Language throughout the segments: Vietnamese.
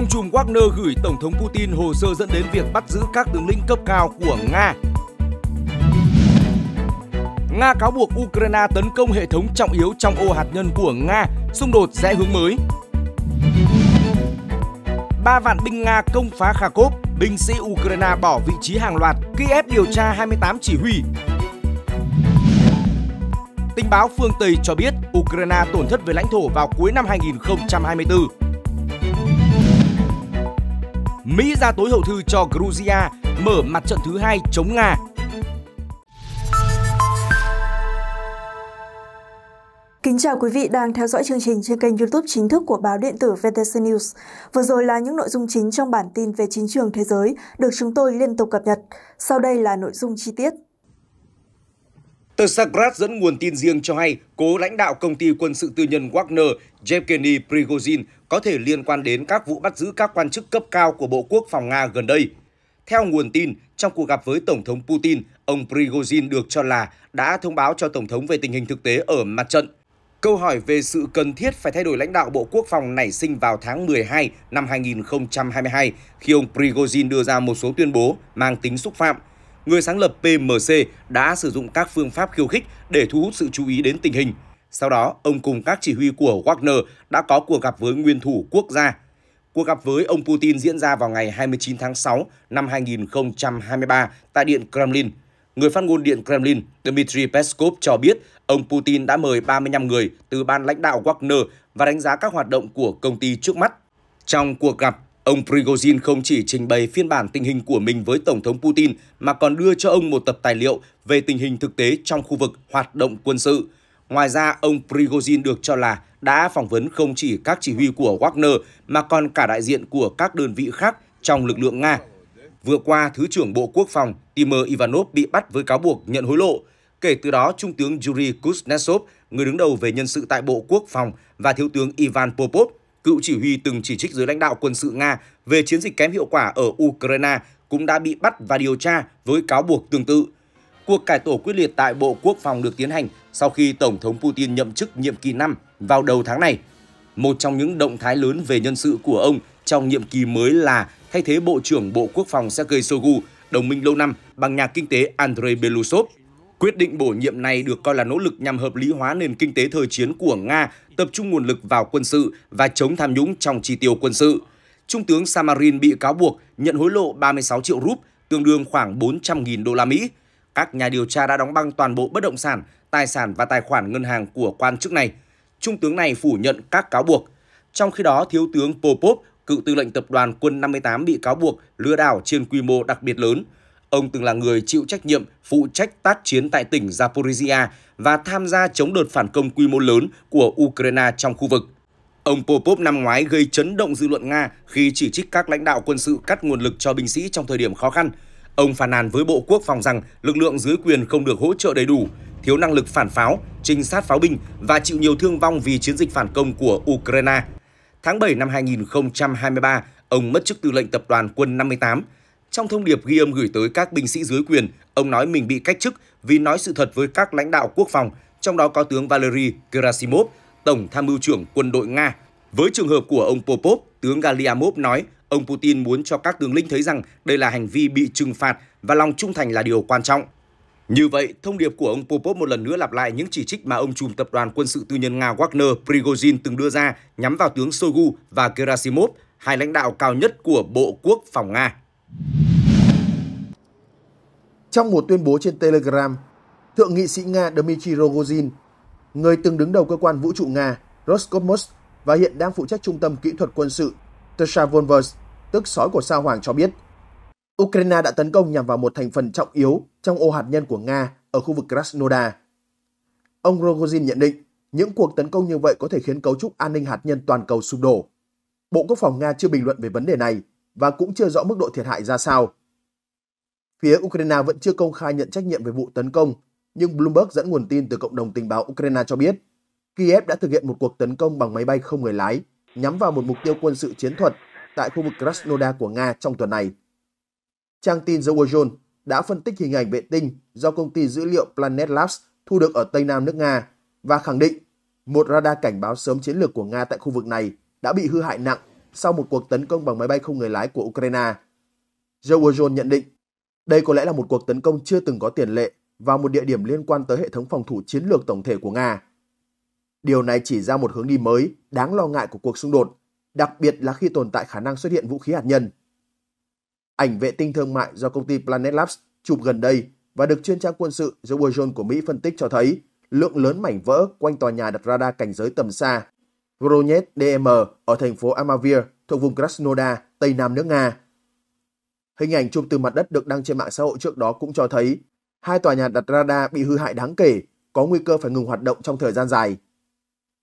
Ông trùm Wagner gửi Tổng thống Putin hồ sơ dẫn đến việc bắt giữ các tướng lĩnh cấp cao của Nga. Nga cáo buộc Ukraine tấn công hệ thống trọng yếu trong ô hạt nhân của Nga, xung đột sẽ hướng mới. Ba vạn binh Nga công phá Kharkov, binh sĩ Ukraine bỏ vị trí hàng loạt, Kiev điều tra 28 chỉ huy. Tình báo phương Tây cho biết Ukraine tổn thất về lãnh thổ vào cuối năm 2024. Mỹ ra tối hậu thư cho Georgia, mở mặt trận thứ hai chống Nga. Kính chào quý vị đang theo dõi chương trình trên kênh YouTube chính thức của báo điện tử VTC News. Vừa rồi là những nội dung chính trong bản tin về chính trường thế giới được chúng tôi liên tục cập nhật. Sau đây là nội dung chi tiết. Tờ Sagrat dẫn nguồn tin riêng cho hay, cố lãnh đạo công ty quân sự tư nhân Wagner Yevgeny Prigozhin có thể liên quan đến các vụ bắt giữ các quan chức cấp cao của Bộ Quốc phòng Nga gần đây. Theo nguồn tin, trong cuộc gặp với Tổng thống Putin, ông Prigozhin được cho là đã thông báo cho Tổng thống về tình hình thực tế ở mặt trận. Câu hỏi về sự cần thiết phải thay đổi lãnh đạo Bộ Quốc phòng nảy sinh vào tháng 12 năm 2022 khi ông Prigozhin đưa ra một số tuyên bố mang tính xúc phạm. Người sáng lập PMC đã sử dụng các phương pháp khiêu khích để thu hút sự chú ý đến tình hình. Sau đó, ông cùng các chỉ huy của Wagner đã có cuộc gặp với nguyên thủ quốc gia. Cuộc gặp với ông Putin diễn ra vào ngày 29 tháng 6 năm 2023 tại Điện Kremlin. Người phát ngôn Điện Kremlin Dmitry Peskov cho biết ông Putin đã mời 35 người từ ban lãnh đạo Wagner và đánh giá các hoạt động của công ty trước mắt. Trong cuộc gặp, Ông Prigozhin không chỉ trình bày phiên bản tình hình của mình với Tổng thống Putin mà còn đưa cho ông một tập tài liệu về tình hình thực tế trong khu vực hoạt động quân sự. Ngoài ra, ông Prigozhin được cho là đã phỏng vấn không chỉ các chỉ huy của Wagner mà còn cả đại diện của các đơn vị khác trong lực lượng Nga. Vừa qua, Thứ trưởng Bộ Quốc phòng Timur Ivanov bị bắt với cáo buộc nhận hối lộ. Kể từ đó, Trung tướng Yuri Kuznetsov, người đứng đầu về nhân sự tại Bộ Quốc phòng, và Thiếu tướng Ivan Popov, cựu chỉ huy từng chỉ trích giới lãnh đạo quân sự Nga về chiến dịch kém hiệu quả ở Ukraine, cũng đã bị bắt và điều tra với cáo buộc tương tự. Cuộc cải tổ quyết liệt tại Bộ Quốc phòng được tiến hành sau khi Tổng thống Putin nhậm chức nhiệm kỳ 5 vào đầu tháng này. Một trong những động thái lớn về nhân sự của ông trong nhiệm kỳ mới là thay thế Bộ trưởng Bộ Quốc phòng Sergei Shoigu, đồng minh lâu năm bằng nhà kinh tế Andrei Belousov. Quyết định bổ nhiệm này được coi là nỗ lực nhằm hợp lý hóa nền kinh tế thời chiến của Nga, tập trung nguồn lực vào quân sự và chống tham nhũng trong chi tiêu quân sự. Trung tướng Samarin bị cáo buộc nhận hối lộ 36 triệu rúp, tương đương khoảng 400.000 đô la Mỹ các nhà điều tra đã đóng băng toàn bộ bất động sản, tài sản và tài khoản ngân hàng của quan chức này. Trung tướng này phủ nhận các cáo buộc. Trong khi đó, Thiếu tướng Popov, cựu tư lệnh tập đoàn quân 58 bị cáo buộc lừa đảo trên quy mô đặc biệt lớn. Ông từng là người chịu trách nhiệm phụ trách tác chiến tại tỉnh Zaporizhia và tham gia chống đợt phản công quy mô lớn của Ukraine trong khu vực. Ông Popov năm ngoái gây chấn động dư luận Nga khi chỉ trích các lãnh đạo quân sự cắt nguồn lực cho binh sĩ trong thời điểm khó khăn – Ông phàn nàn với Bộ Quốc phòng rằng lực lượng dưới quyền không được hỗ trợ đầy đủ, thiếu năng lực phản pháo, trinh sát pháo binh và chịu nhiều thương vong vì chiến dịch phản công của Ukraine. Tháng 7 năm 2023, ông mất chức tư lệnh tập đoàn quân 58. Trong thông điệp ghi âm gửi tới các binh sĩ dưới quyền, ông nói mình bị cách chức vì nói sự thật với các lãnh đạo quốc phòng, trong đó có tướng Valery Gerasimov, Tổng tham mưu trưởng quân đội Nga. Với trường hợp của ông Popov, tướng Galiamov nói Ông Putin muốn cho các tướng lĩnh thấy rằng đây là hành vi bị trừng phạt và lòng trung thành là điều quan trọng. Như vậy, thông điệp của ông Popov một lần nữa lặp lại những chỉ trích mà ông trùm tập đoàn quân sự tư nhân Nga Wagner Prigozhin từng đưa ra nhắm vào tướng Shoigu và Gerasimov, hai lãnh đạo cao nhất của Bộ Quốc phòng Nga. Trong một tuyên bố trên Telegram, Thượng nghị sĩ Nga Dmitry Rogozin, người từng đứng đầu cơ quan vũ trụ Nga Roscosmos và hiện đang phụ trách trung tâm kỹ thuật quân sự Tusha Volvers, tức sói của sao Hoàng cho biết, Ukraine đã tấn công nhằm vào một thành phần trọng yếu trong ô hạt nhân của Nga ở khu vực Krasnodar. Ông Rogozin nhận định, những cuộc tấn công như vậy có thể khiến cấu trúc an ninh hạt nhân toàn cầu sụp đổ. Bộ Quốc phòng Nga chưa bình luận về vấn đề này và cũng chưa rõ mức độ thiệt hại ra sao. Phía Ukraine vẫn chưa công khai nhận trách nhiệm về vụ tấn công, nhưng Bloomberg dẫn nguồn tin từ cộng đồng tình báo Ukraine cho biết Kiev đã thực hiện một cuộc tấn công bằng máy bay không người lái nhắm vào một mục tiêu quân sự chiến thuật tại khu vực Krasnodar của Nga trong tuần này. Trang tin The World đã phân tích hình ảnh vệ tinh do công ty dữ liệu Planet Labs thu được ở Tây Nam nước Nga và khẳng định một radar cảnh báo sớm chiến lược của Nga tại khu vực này đã bị hư hại nặng sau một cuộc tấn công bằng máy bay không người lái của Ukraine. The World nhận định đây có lẽ là một cuộc tấn công chưa từng có tiền lệ vào một địa điểm liên quan tới hệ thống phòng thủ chiến lược tổng thể của Nga. Điều này chỉ ra một hướng đi mới đáng lo ngại của cuộc xung đột, đặc biệt là khi tồn tại khả năng xuất hiện vũ khí hạt nhân. Ảnh vệ tinh thương mại do công ty Planet Labs chụp gần đây và được chuyên trang quân sự The War Zone của Mỹ phân tích cho thấy lượng lớn mảnh vỡ quanh tòa nhà đặt radar cảnh giới tầm xa Voronet DM ở thành phố Amavir thuộc vùng Krasnodar, tây nam nước Nga. Hình ảnh chụp từ mặt đất được đăng trên mạng xã hội trước đó cũng cho thấy hai tòa nhà đặt radar bị hư hại đáng kể, có nguy cơ phải ngừng hoạt động trong thời gian dài.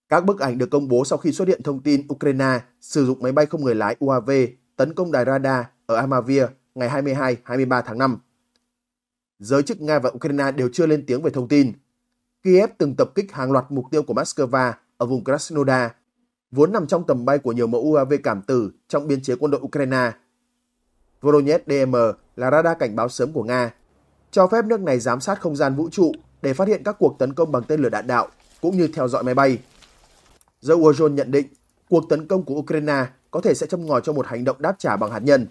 Các bức ảnh được công bố sau khi xuất hiện thông tin Ukraine sử dụng máy bay không người lái UAV tấn công đài radar ở Amavir ngày 22-23 tháng 5. Giới chức Nga và Ukraine đều chưa lên tiếng về thông tin. Kiev từng tập kích hàng loạt mục tiêu của Moscow ở vùng Krasnodar, vốn nằm trong tầm bay của nhiều mẫu UAV cảm tử trong biên chế quân đội Ukraine. Voronezh DM là radar cảnh báo sớm của Nga, cho phép nước này giám sát không gian vũ trụ để phát hiện các cuộc tấn công bằng tên lửa đạn đạo cũng như theo dõi máy bay. The Warzone nhận định cuộc tấn công của Ukraine có thể sẽ châm ngòi cho một hành động đáp trả bằng hạt nhân.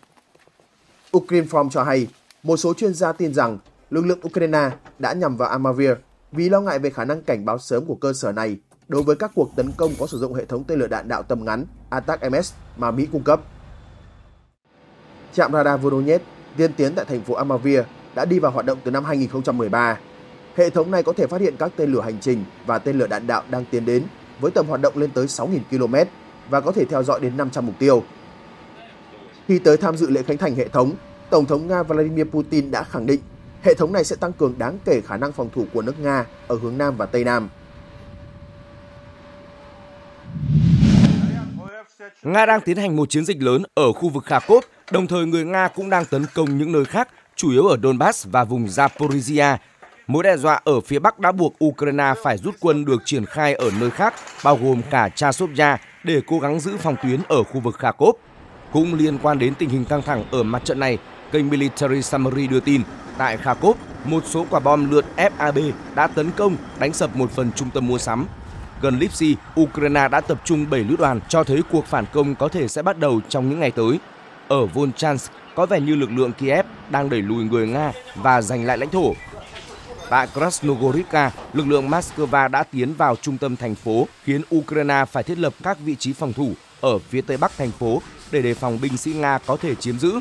Ukrinform cho hay, một số chuyên gia tin rằng lực lượng Ukraine đã nhằm vào Amavir vì lo ngại về khả năng cảnh báo sớm của cơ sở này đối với các cuộc tấn công có sử dụng hệ thống tên lửa đạn đạo tầm ngắn ATACMS mà Mỹ cung cấp. Trạm radar Voronezh tiên tiến tại thành phố Amavir đã đi vào hoạt động từ năm 2013. Hệ thống này có thể phát hiện các tên lửa hành trình và tên lửa đạn đạo đang tiến đến với tầm hoạt động lên tới 6.000 km và có thể theo dõi đến 500 mục tiêu. Khi tới tham dự lễ khánh thành hệ thống, Tổng thống Nga Vladimir Putin đã khẳng định hệ thống này sẽ tăng cường đáng kể khả năng phòng thủ của nước Nga ở hướng Nam và Tây Nam. Nga đang tiến hành một chiến dịch lớn ở khu vực Kharkov, đồng thời người Nga cũng đang tấn công những nơi khác, chủ yếu ở Donbass và vùng Zaporizhia, Mối đe dọa ở phía Bắc đã buộc Ukraine phải rút quân được triển khai ở nơi khác, bao gồm cả Chasovya, để cố gắng giữ phòng tuyến ở khu vực Kharkov. Cũng liên quan đến tình hình căng thẳng ở mặt trận này, kênh Military Summary đưa tin, tại Kharkov, một số quả bom lượt FAB đã tấn công, đánh sập một phần trung tâm mua sắm. Gần Lipsy, Ukraine đã tập trung 7 lữ đoàn cho thấy cuộc phản công có thể sẽ bắt đầu trong những ngày tới. Ở Volchansk, có vẻ như lực lượng Kiev đang đẩy lùi người Nga và giành lại lãnh thổ Tại Krasnogorivka, lực lượng Moscow đã tiến vào trung tâm thành phố, khiến Ukraine phải thiết lập các vị trí phòng thủ ở phía tây bắc thành phố để đề phòng binh sĩ Nga có thể chiếm giữ.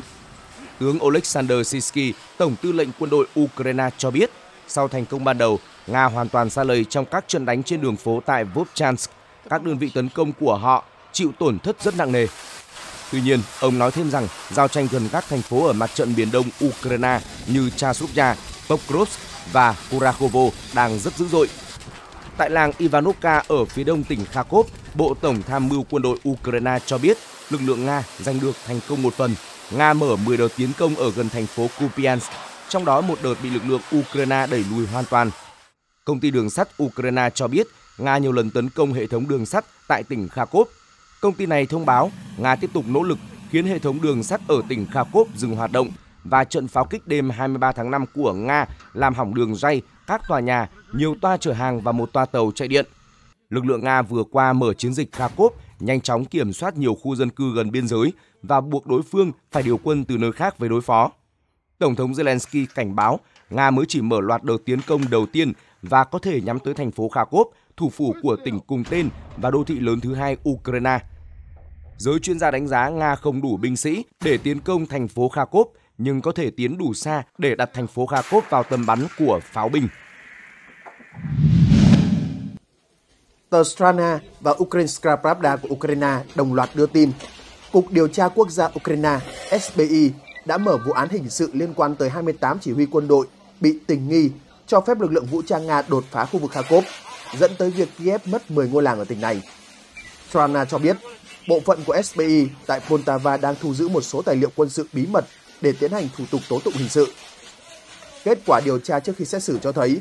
Tướng Oleksandr Sisky, Tổng tư lệnh quân đội Ukraine cho biết, sau thành công ban đầu, Nga hoàn toàn xa lầy trong các trận đánh trên đường phố tại Vovchansk. Các đơn vị tấn công của họ chịu tổn thất rất nặng nề. Tuy nhiên, ông nói thêm rằng giao tranh gần các thành phố ở mặt trận biển đông Ukraine như Chasubya, Pokrovsk và Kurakovo đang rất dữ dội. Tại làng Ivanovka ở phía đông tỉnh Kharkov, Bộ Tổng tham mưu quân đội Ukraine cho biết lực lượng Nga giành được thành công một phần. Nga mở 10 đợt tiến công ở gần thành phố Kupiansk, trong đó một đợt bị lực lượng Ukraine đẩy lùi hoàn toàn. Công ty đường sắt Ukraine cho biết Nga nhiều lần tấn công hệ thống đường sắt tại tỉnh Kharkov. Công ty này thông báo Nga tiếp tục nỗ lực khiến hệ thống đường sắt ở tỉnh Kharkov dừng hoạt động và trận pháo kích đêm 23 tháng 5 của Nga làm hỏng đường ray, các tòa nhà, nhiều toa chở hàng và một toa tàu chạy điện. Lực lượng Nga vừa qua mở chiến dịch Kharkov nhanh chóng kiểm soát nhiều khu dân cư gần biên giới và buộc đối phương phải điều quân từ nơi khác về đối phó. Tổng thống Zelensky cảnh báo Nga mới chỉ mở loạt đợt tiến công đầu tiên và có thể nhắm tới thành phố Kharkov, thủ phủ của tỉnh cùng tên và đô thị lớn thứ hai Ukraine. Giới chuyên gia đánh giá Nga không đủ binh sĩ để tiến công thành phố Kharkov nhưng có thể tiến đủ xa để đặt thành phố Kharkov vào tầm bắn của pháo binh. Tờ Strana và Ukrainska Pravda của Ukraine đồng loạt đưa tin, Cục Điều tra Quốc gia Ukraine SBI đã mở vụ án hình sự liên quan tới 28 chỉ huy quân đội bị tình nghi cho phép lực lượng vũ trang Nga đột phá khu vực Kharkov, dẫn tới việc Kiev mất 10 ngôi làng ở tỉnh này. Strana cho biết, bộ phận của SBI tại Poltava đang thu giữ một số tài liệu quân sự bí mật để tiến hành thủ tục tố tụng hình sự. Kết quả điều tra trước khi xét xử cho thấy,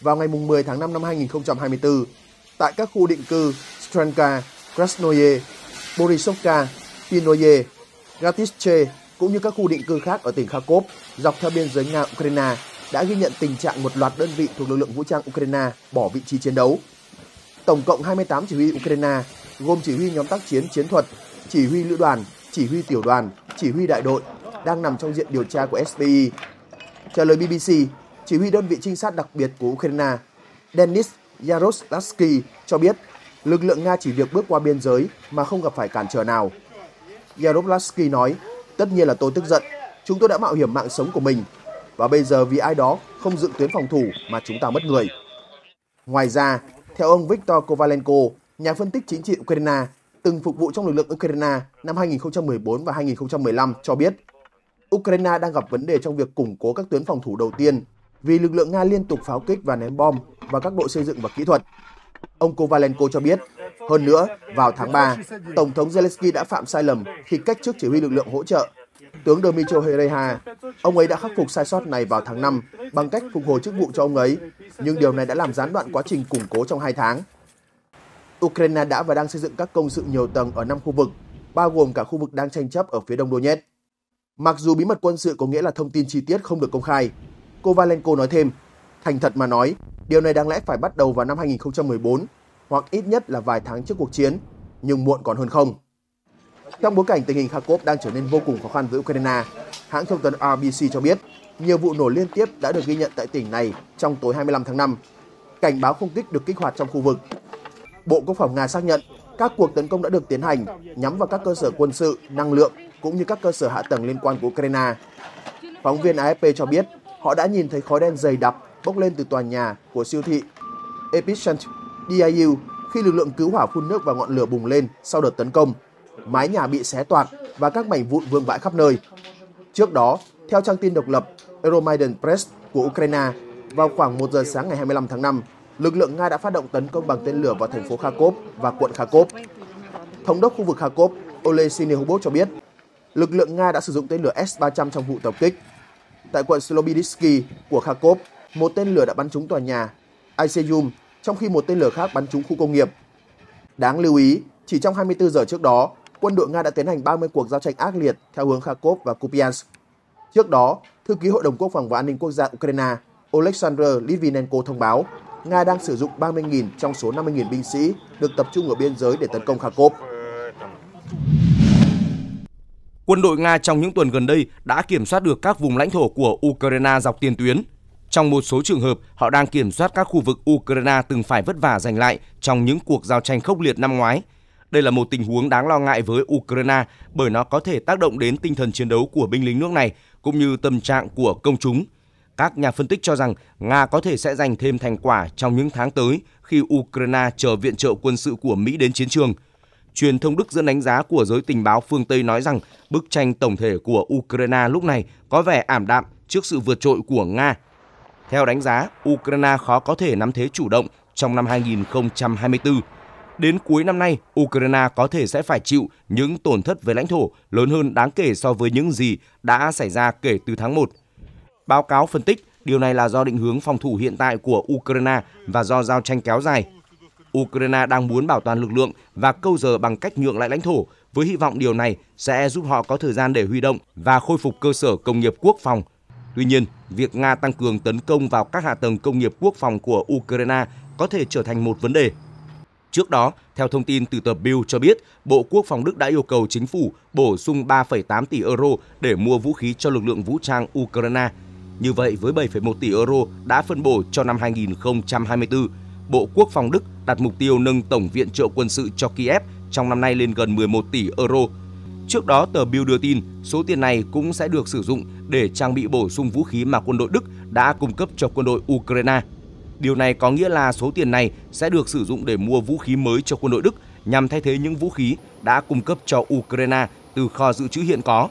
vào ngày 10 tháng 5 năm 2024, tại các khu định cư Stranka, Krasnoye, Borisovka, Pinoye, Gatishche cũng như các khu định cư khác ở tỉnh Kharkov dọc theo biên giới Nga-Ukraine đã ghi nhận tình trạng một loạt đơn vị thuộc lực lượng vũ trang Ukraine bỏ vị trí chiến đấu. Tổng cộng 28 chỉ huy Ukraine gồm chỉ huy nhóm tác chiến chiến thuật, chỉ huy lữ đoàn, chỉ huy tiểu đoàn, chỉ huy đại đội đang nằm trong diện điều tra của SPI. Trả lời BBC, chỉ huy đơn vị trinh sát đặc biệt của Ukraine, Denis Yaroslavsky cho biết lực lượng Nga chỉ việc bước qua biên giới mà không gặp phải cản trở nào. Yaroslavsky nói, tất nhiên là tôi tức giận, chúng tôi đã mạo hiểm mạng sống của mình và bây giờ vì ai đó không dựng tuyến phòng thủ mà chúng ta mất người. Ngoài ra, theo ông Viktor Kovalenko, nhà phân tích chính trị Ukraine, từng phục vụ trong lực lượng Ukraine năm 2014 và 2015 cho biết Ukraine đang gặp vấn đề trong việc củng cố các tuyến phòng thủ đầu tiên vì lực lượng Nga liên tục pháo kích và ném bom vào các đội xây dựng và kỹ thuật. Ông Kovalenko cho biết, hơn nữa, vào tháng 3, Tổng thống Zelensky đã phạm sai lầm khi cách chức chỉ huy lực lượng hỗ trợ. Tướng Dmytro Hereha, ông ấy đã khắc phục sai sót này vào tháng 5 bằng cách phục hồi chức vụ cho ông ấy, nhưng điều này đã làm gián đoạn quá trình củng cố trong hai tháng. Ukraine đã và đang xây dựng các công sự nhiều tầng ở năm khu vực, bao gồm cả khu vực đang tranh chấp ở phía đông Donetsk. Mặc dù bí mật quân sự có nghĩa là thông tin chi tiết không được công khai, cô Valenko nói thêm, thành thật mà nói, điều này đáng lẽ phải bắt đầu vào năm 2014 hoặc ít nhất là vài tháng trước cuộc chiến, nhưng muộn còn hơn không. Trong bối cảnh tình hình Kharkov đang trở nên vô cùng khó khăn với Ukraine, hãng thông tấn RBC cho biết nhiều vụ nổ liên tiếp đã được ghi nhận tại tỉnh này trong tối 25 tháng 5. Cảnh báo không kích được kích hoạt trong khu vực. Bộ Quốc phòng Nga xác nhận các cuộc tấn công đã được tiến hành nhắm vào các cơ sở quân sự, năng lượng cũng như các cơ sở hạ tầng liên quan của Ukraine. Phóng viên AFP cho biết họ đã nhìn thấy khói đen dày đặc bốc lên từ tòa nhà của siêu thị Epicent DIU khi lực lượng cứu hỏa phun nước và ngọn lửa bùng lên sau đợt tấn công. Mái nhà bị xé toạc và các mảnh vụn vương vãi khắp nơi. Trước đó, theo trang tin độc lập Euromaidan Press của Ukraine, vào khoảng 1 giờ sáng ngày 25 tháng 5, lực lượng Nga đã phát động tấn công bằng tên lửa vào thành phố Kharkov và quận Kharkov. Thống đốc khu vực Kharkov Oleh Sinihubov cho biết lực lượng Nga đã sử dụng tên lửa S-300 trong vụ tập kích. Tại quận Slobodisky của Kharkov, một tên lửa đã bắn trúng tòa nhà Iseum, trong khi một tên lửa khác bắn trúng khu công nghiệp. Đáng lưu ý, chỉ trong 24 giờ trước đó, quân đội Nga đã tiến hành 30 cuộc giao tranh ác liệt theo hướng Kharkov và Kupiansk. Trước đó, Thư ký Hội đồng Quốc phòng và An ninh Quốc gia Ukraine Oleksandr Litvinenko thông báo Nga đang sử dụng 30.000 trong số 50.000 binh sĩ được tập trung ở biên giới để tấn công Kharkov quân đội Nga trong những tuần gần đây đã kiểm soát được các vùng lãnh thổ của Ukraine dọc tiền tuyến. Trong một số trường hợp, họ đang kiểm soát các khu vực Ukraine từng phải vất vả giành lại trong những cuộc giao tranh khốc liệt năm ngoái. Đây là một tình huống đáng lo ngại với Ukraine bởi nó có thể tác động đến tinh thần chiến đấu của binh lính nước này cũng như tâm trạng của công chúng. Các nhà phân tích cho rằng Nga có thể sẽ giành thêm thành quả trong những tháng tới khi Ukraine chờ viện trợ quân sự của Mỹ đến chiến trường – Truyền thông Đức dẫn đánh giá của giới tình báo phương Tây nói rằng bức tranh tổng thể của Ukraine lúc này có vẻ ảm đạm trước sự vượt trội của Nga. Theo đánh giá, Ukraine khó có thể nắm thế chủ động trong năm 2024. Đến cuối năm nay, Ukraine có thể sẽ phải chịu những tổn thất về lãnh thổ lớn hơn đáng kể so với những gì đã xảy ra kể từ tháng 1. Báo cáo phân tích, điều này là do định hướng phòng thủ hiện tại của Ukraine và do giao tranh kéo dài Ukraine đang muốn bảo toàn lực lượng và câu giờ bằng cách nhượng lại lãnh thổ, với hy vọng điều này sẽ giúp họ có thời gian để huy động và khôi phục cơ sở công nghiệp quốc phòng. Tuy nhiên, việc Nga tăng cường tấn công vào các hạ tầng công nghiệp quốc phòng của Ukraine có thể trở thành một vấn đề. Trước đó, theo thông tin từ tờ Bild cho biết, Bộ Quốc phòng Đức đã yêu cầu chính phủ bổ sung 3,8 tỷ euro để mua vũ khí cho lực lượng vũ trang Ukraine. Như vậy, với 7,1 tỷ euro đã phân bổ cho năm 2024, Bộ Quốc phòng Đức đặt mục tiêu nâng tổng viện trợ quân sự cho Kiev trong năm nay lên gần 11 tỷ euro. Trước đó, tờ Bild đưa tin số tiền này cũng sẽ được sử dụng để trang bị bổ sung vũ khí mà quân đội Đức đã cung cấp cho quân đội Ukraine. Điều này có nghĩa là số tiền này sẽ được sử dụng để mua vũ khí mới cho quân đội Đức nhằm thay thế những vũ khí đã cung cấp cho Ukraine từ kho dự trữ hiện có.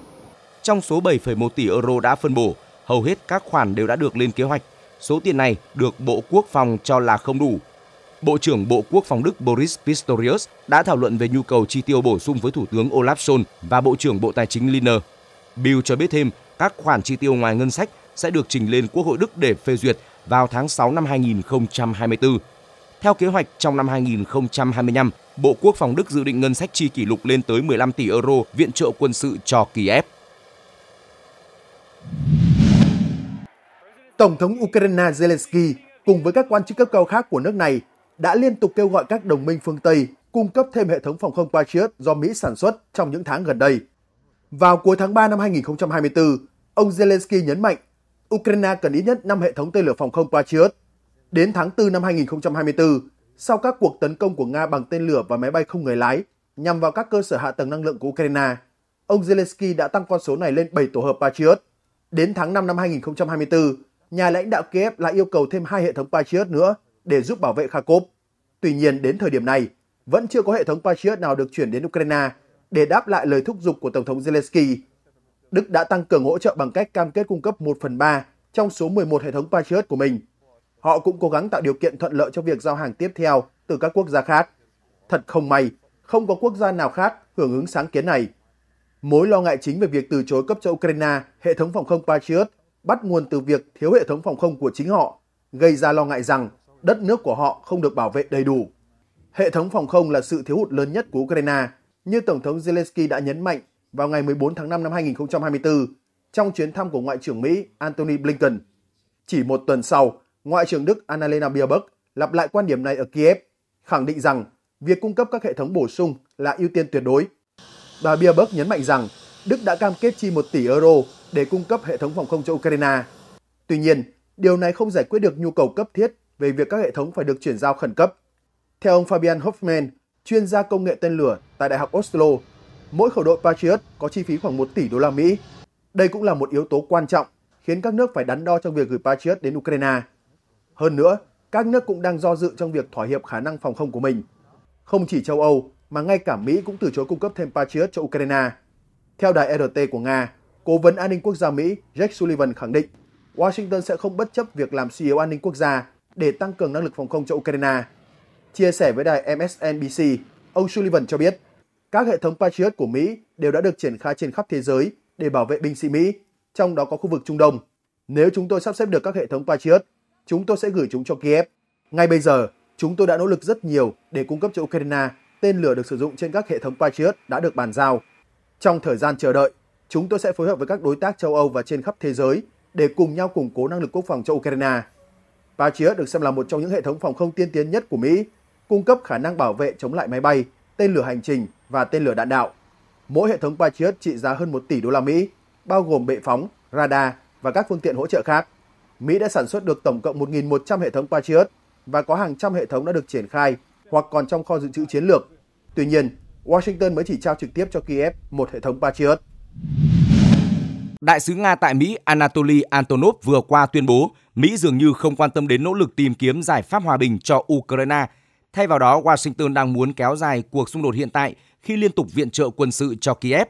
Trong số 7,1 tỷ euro đã phân bổ, hầu hết các khoản đều đã được lên kế hoạch số tiền này được Bộ Quốc phòng cho là không đủ. Bộ trưởng Bộ Quốc phòng Đức Boris Pistorius đã thảo luận về nhu cầu chi tiêu bổ sung với Thủ tướng Olaf Scholz và Bộ trưởng Bộ Tài chính Liner. Bill cho biết thêm các khoản chi tiêu ngoài ngân sách sẽ được trình lên Quốc hội Đức để phê duyệt vào tháng 6 năm 2024. Theo kế hoạch, trong năm 2025, Bộ Quốc phòng Đức dự định ngân sách chi kỷ lục lên tới 15 tỷ euro viện trợ quân sự cho Kiev. Tổng thống Ukraine Zelensky cùng với các quan chức cấp cao khác của nước này đã liên tục kêu gọi các đồng minh phương Tây cung cấp thêm hệ thống phòng không Patriot do Mỹ sản xuất trong những tháng gần đây. Vào cuối tháng 3 năm 2024, ông Zelensky nhấn mạnh Ukraine cần ít nhất 5 hệ thống tên lửa phòng không Patriot. Đến tháng 4 năm 2024, sau các cuộc tấn công của Nga bằng tên lửa và máy bay không người lái nhằm vào các cơ sở hạ tầng năng lượng của Ukraine, ông Zelensky đã tăng con số này lên 7 tổ hợp Patriot. Đến tháng 5 năm 2024, nhà lãnh đạo Kiev lại yêu cầu thêm hai hệ thống Patriot nữa để giúp bảo vệ Kharkov. Tuy nhiên, đến thời điểm này, vẫn chưa có hệ thống Patriot nào được chuyển đến Ukraine để đáp lại lời thúc giục của Tổng thống Zelensky. Đức đã tăng cường hỗ trợ bằng cách cam kết cung cấp 1 phần 3 trong số 11 hệ thống Patriot của mình. Họ cũng cố gắng tạo điều kiện thuận lợi cho việc giao hàng tiếp theo từ các quốc gia khác. Thật không may, không có quốc gia nào khác hưởng ứng sáng kiến này. Mối lo ngại chính về việc từ chối cấp cho Ukraine hệ thống phòng không Patriot bắt nguồn từ việc thiếu hệ thống phòng không của chính họ, gây ra lo ngại rằng đất nước của họ không được bảo vệ đầy đủ. Hệ thống phòng không là sự thiếu hụt lớn nhất của Ukraine, như Tổng thống Zelensky đã nhấn mạnh vào ngày 14 tháng 5 năm 2024 trong chuyến thăm của Ngoại trưởng Mỹ Antony Blinken. Chỉ một tuần sau, Ngoại trưởng Đức Annalena Baerbock lặp lại quan điểm này ở Kiev, khẳng định rằng việc cung cấp các hệ thống bổ sung là ưu tiên tuyệt đối. Bà Baerbock nhấn mạnh rằng Đức đã cam kết chi 1 tỷ euro để cung cấp hệ thống phòng không cho Ukraine. Tuy nhiên, điều này không giải quyết được nhu cầu cấp thiết về việc các hệ thống phải được chuyển giao khẩn cấp. Theo ông Fabian Hoffman, chuyên gia công nghệ tên lửa tại Đại học Oslo, mỗi khẩu đội Patriot có chi phí khoảng 1 tỷ đô la Mỹ. Đây cũng là một yếu tố quan trọng khiến các nước phải đắn đo trong việc gửi Patriot đến Ukraine. Hơn nữa, các nước cũng đang do dự trong việc thỏa hiệp khả năng phòng không của mình. Không chỉ châu Âu mà ngay cả Mỹ cũng từ chối cung cấp thêm Patriot cho Ukraine. Theo đài RT e của Nga, Cố vấn An ninh Quốc gia Mỹ Jake Sullivan khẳng định Washington sẽ không bất chấp việc làm suy yếu e an ninh quốc gia để tăng cường năng lực phòng không cho Ukraine. Chia sẻ với đài MSNBC, ông Sullivan cho biết các hệ thống Patriot của Mỹ đều đã được triển khai trên khắp thế giới để bảo vệ binh sĩ Mỹ, trong đó có khu vực Trung Đông. Nếu chúng tôi sắp xếp được các hệ thống Patriot, chúng tôi sẽ gửi chúng cho Kiev. Ngay bây giờ, chúng tôi đã nỗ lực rất nhiều để cung cấp cho Ukraine tên lửa được sử dụng trên các hệ thống Patriot đã được bàn giao trong thời gian chờ đợi, chúng tôi sẽ phối hợp với các đối tác châu Âu và trên khắp thế giới để cùng nhau củng cố năng lực quốc phòng cho Ukraine. Patriot được xem là một trong những hệ thống phòng không tiên tiến nhất của Mỹ, cung cấp khả năng bảo vệ chống lại máy bay, tên lửa hành trình và tên lửa đạn đạo. Mỗi hệ thống Patriot trị giá hơn 1 tỷ đô la Mỹ, bao gồm bệ phóng, radar và các phương tiện hỗ trợ khác. Mỹ đã sản xuất được tổng cộng 1.100 hệ thống Patriot và có hàng trăm hệ thống đã được triển khai hoặc còn trong kho dự trữ chiến lược. Tuy nhiên, Washington mới chỉ trao trực tiếp cho Kiev một hệ thống Patriot. Đại sứ Nga tại Mỹ Anatoly Antonov vừa qua tuyên bố Mỹ dường như không quan tâm đến nỗ lực tìm kiếm giải pháp hòa bình cho Ukraine. Thay vào đó, Washington đang muốn kéo dài cuộc xung đột hiện tại khi liên tục viện trợ quân sự cho Kiev.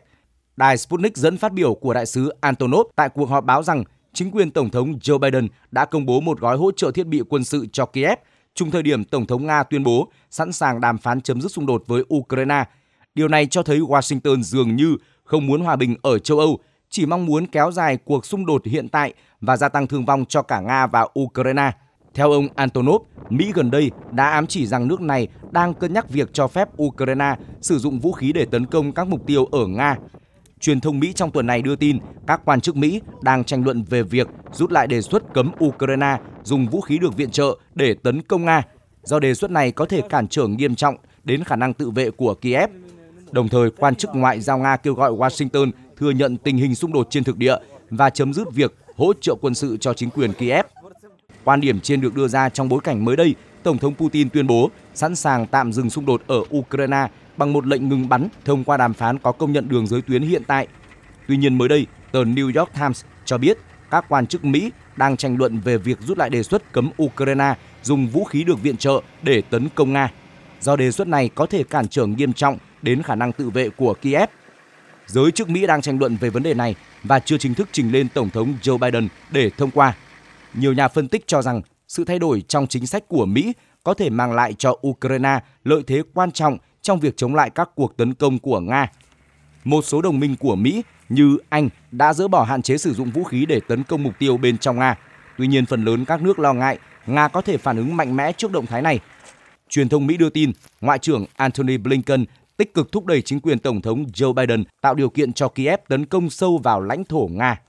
Đài Sputnik dẫn phát biểu của đại sứ Antonov tại cuộc họp báo rằng chính quyền Tổng thống Joe Biden đã công bố một gói hỗ trợ thiết bị quân sự cho Kiev, trùng thời điểm Tổng thống Nga tuyên bố sẵn sàng đàm phán chấm dứt xung đột với Ukraine – Điều này cho thấy Washington dường như không muốn hòa bình ở châu Âu, chỉ mong muốn kéo dài cuộc xung đột hiện tại và gia tăng thương vong cho cả Nga và Ukraine. Theo ông Antonov, Mỹ gần đây đã ám chỉ rằng nước này đang cân nhắc việc cho phép Ukraine sử dụng vũ khí để tấn công các mục tiêu ở Nga. Truyền thông Mỹ trong tuần này đưa tin các quan chức Mỹ đang tranh luận về việc rút lại đề xuất cấm Ukraine dùng vũ khí được viện trợ để tấn công Nga, do đề xuất này có thể cản trở nghiêm trọng đến khả năng tự vệ của Kiev Đồng thời, quan chức ngoại giao Nga kêu gọi Washington thừa nhận tình hình xung đột trên thực địa và chấm dứt việc hỗ trợ quân sự cho chính quyền Kiev. Quan điểm trên được đưa ra trong bối cảnh mới đây, Tổng thống Putin tuyên bố sẵn sàng tạm dừng xung đột ở Ukraine bằng một lệnh ngừng bắn thông qua đàm phán có công nhận đường giới tuyến hiện tại. Tuy nhiên mới đây, tờ New York Times cho biết các quan chức Mỹ đang tranh luận về việc rút lại đề xuất cấm Ukraine dùng vũ khí được viện trợ để tấn công Nga. Do đề xuất này có thể cản trở nghiêm trọng đến khả năng tự vệ của Kiev. Giới chức Mỹ đang tranh luận về vấn đề này và chưa chính thức trình lên Tổng thống Joe Biden để thông qua. Nhiều nhà phân tích cho rằng sự thay đổi trong chính sách của Mỹ có thể mang lại cho Ukraine lợi thế quan trọng trong việc chống lại các cuộc tấn công của Nga. Một số đồng minh của Mỹ như Anh đã dỡ bỏ hạn chế sử dụng vũ khí để tấn công mục tiêu bên trong Nga. Tuy nhiên, phần lớn các nước lo ngại Nga có thể phản ứng mạnh mẽ trước động thái này. Truyền thông Mỹ đưa tin, Ngoại trưởng Antony Blinken tích cực thúc đẩy chính quyền Tổng thống Joe Biden tạo điều kiện cho Kiev tấn công sâu vào lãnh thổ Nga.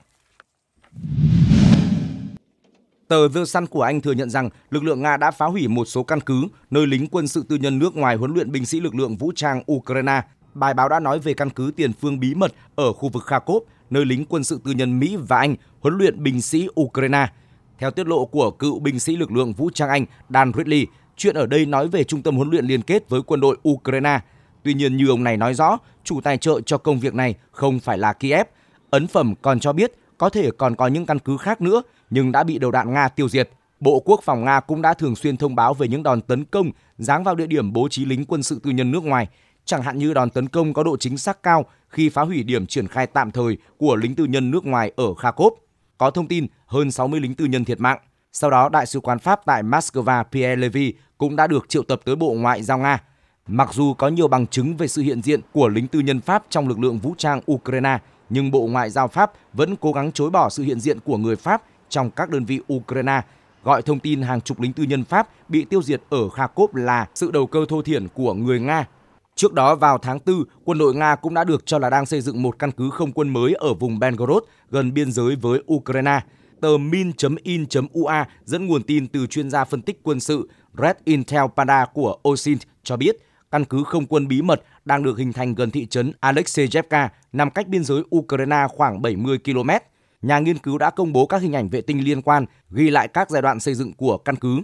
Tờ The Sun của Anh thừa nhận rằng lực lượng Nga đã phá hủy một số căn cứ nơi lính quân sự tư nhân nước ngoài huấn luyện binh sĩ lực lượng vũ trang Ukraine. Bài báo đã nói về căn cứ tiền phương bí mật ở khu vực Kharkov, nơi lính quân sự tư nhân Mỹ và Anh huấn luyện binh sĩ Ukraine. Theo tiết lộ của cựu binh sĩ lực lượng vũ trang Anh Dan Ridley, chuyện ở đây nói về trung tâm huấn luyện liên kết với quân đội Ukraine – Tuy nhiên như ông này nói rõ, chủ tài trợ cho công việc này không phải là Kiev. Ấn phẩm còn cho biết có thể còn có những căn cứ khác nữa nhưng đã bị đầu đạn Nga tiêu diệt. Bộ Quốc phòng Nga cũng đã thường xuyên thông báo về những đòn tấn công giáng vào địa điểm bố trí lính quân sự tư nhân nước ngoài, chẳng hạn như đòn tấn công có độ chính xác cao khi phá hủy điểm triển khai tạm thời của lính tư nhân nước ngoài ở Kharkov. Có thông tin hơn 60 lính tư nhân thiệt mạng. Sau đó, Đại sứ quán Pháp tại Moscow Pierre Levy cũng đã được triệu tập tới Bộ Ngoại giao Nga Mặc dù có nhiều bằng chứng về sự hiện diện của lính tư nhân Pháp trong lực lượng vũ trang Ukraine, nhưng Bộ Ngoại giao Pháp vẫn cố gắng chối bỏ sự hiện diện của người Pháp trong các đơn vị Ukraine, gọi thông tin hàng chục lính tư nhân Pháp bị tiêu diệt ở Kharkov là sự đầu cơ thô thiển của người Nga. Trước đó vào tháng 4, quân đội Nga cũng đã được cho là đang xây dựng một căn cứ không quân mới ở vùng Belgorod gần biên giới với Ukraine. Tờ min.in.ua dẫn nguồn tin từ chuyên gia phân tích quân sự Red Intel Panda của OSINT cho biết căn cứ không quân bí mật đang được hình thành gần thị trấn Alexeyevka, nằm cách biên giới Ukraine khoảng 70 km. Nhà nghiên cứu đã công bố các hình ảnh vệ tinh liên quan, ghi lại các giai đoạn xây dựng của căn cứ.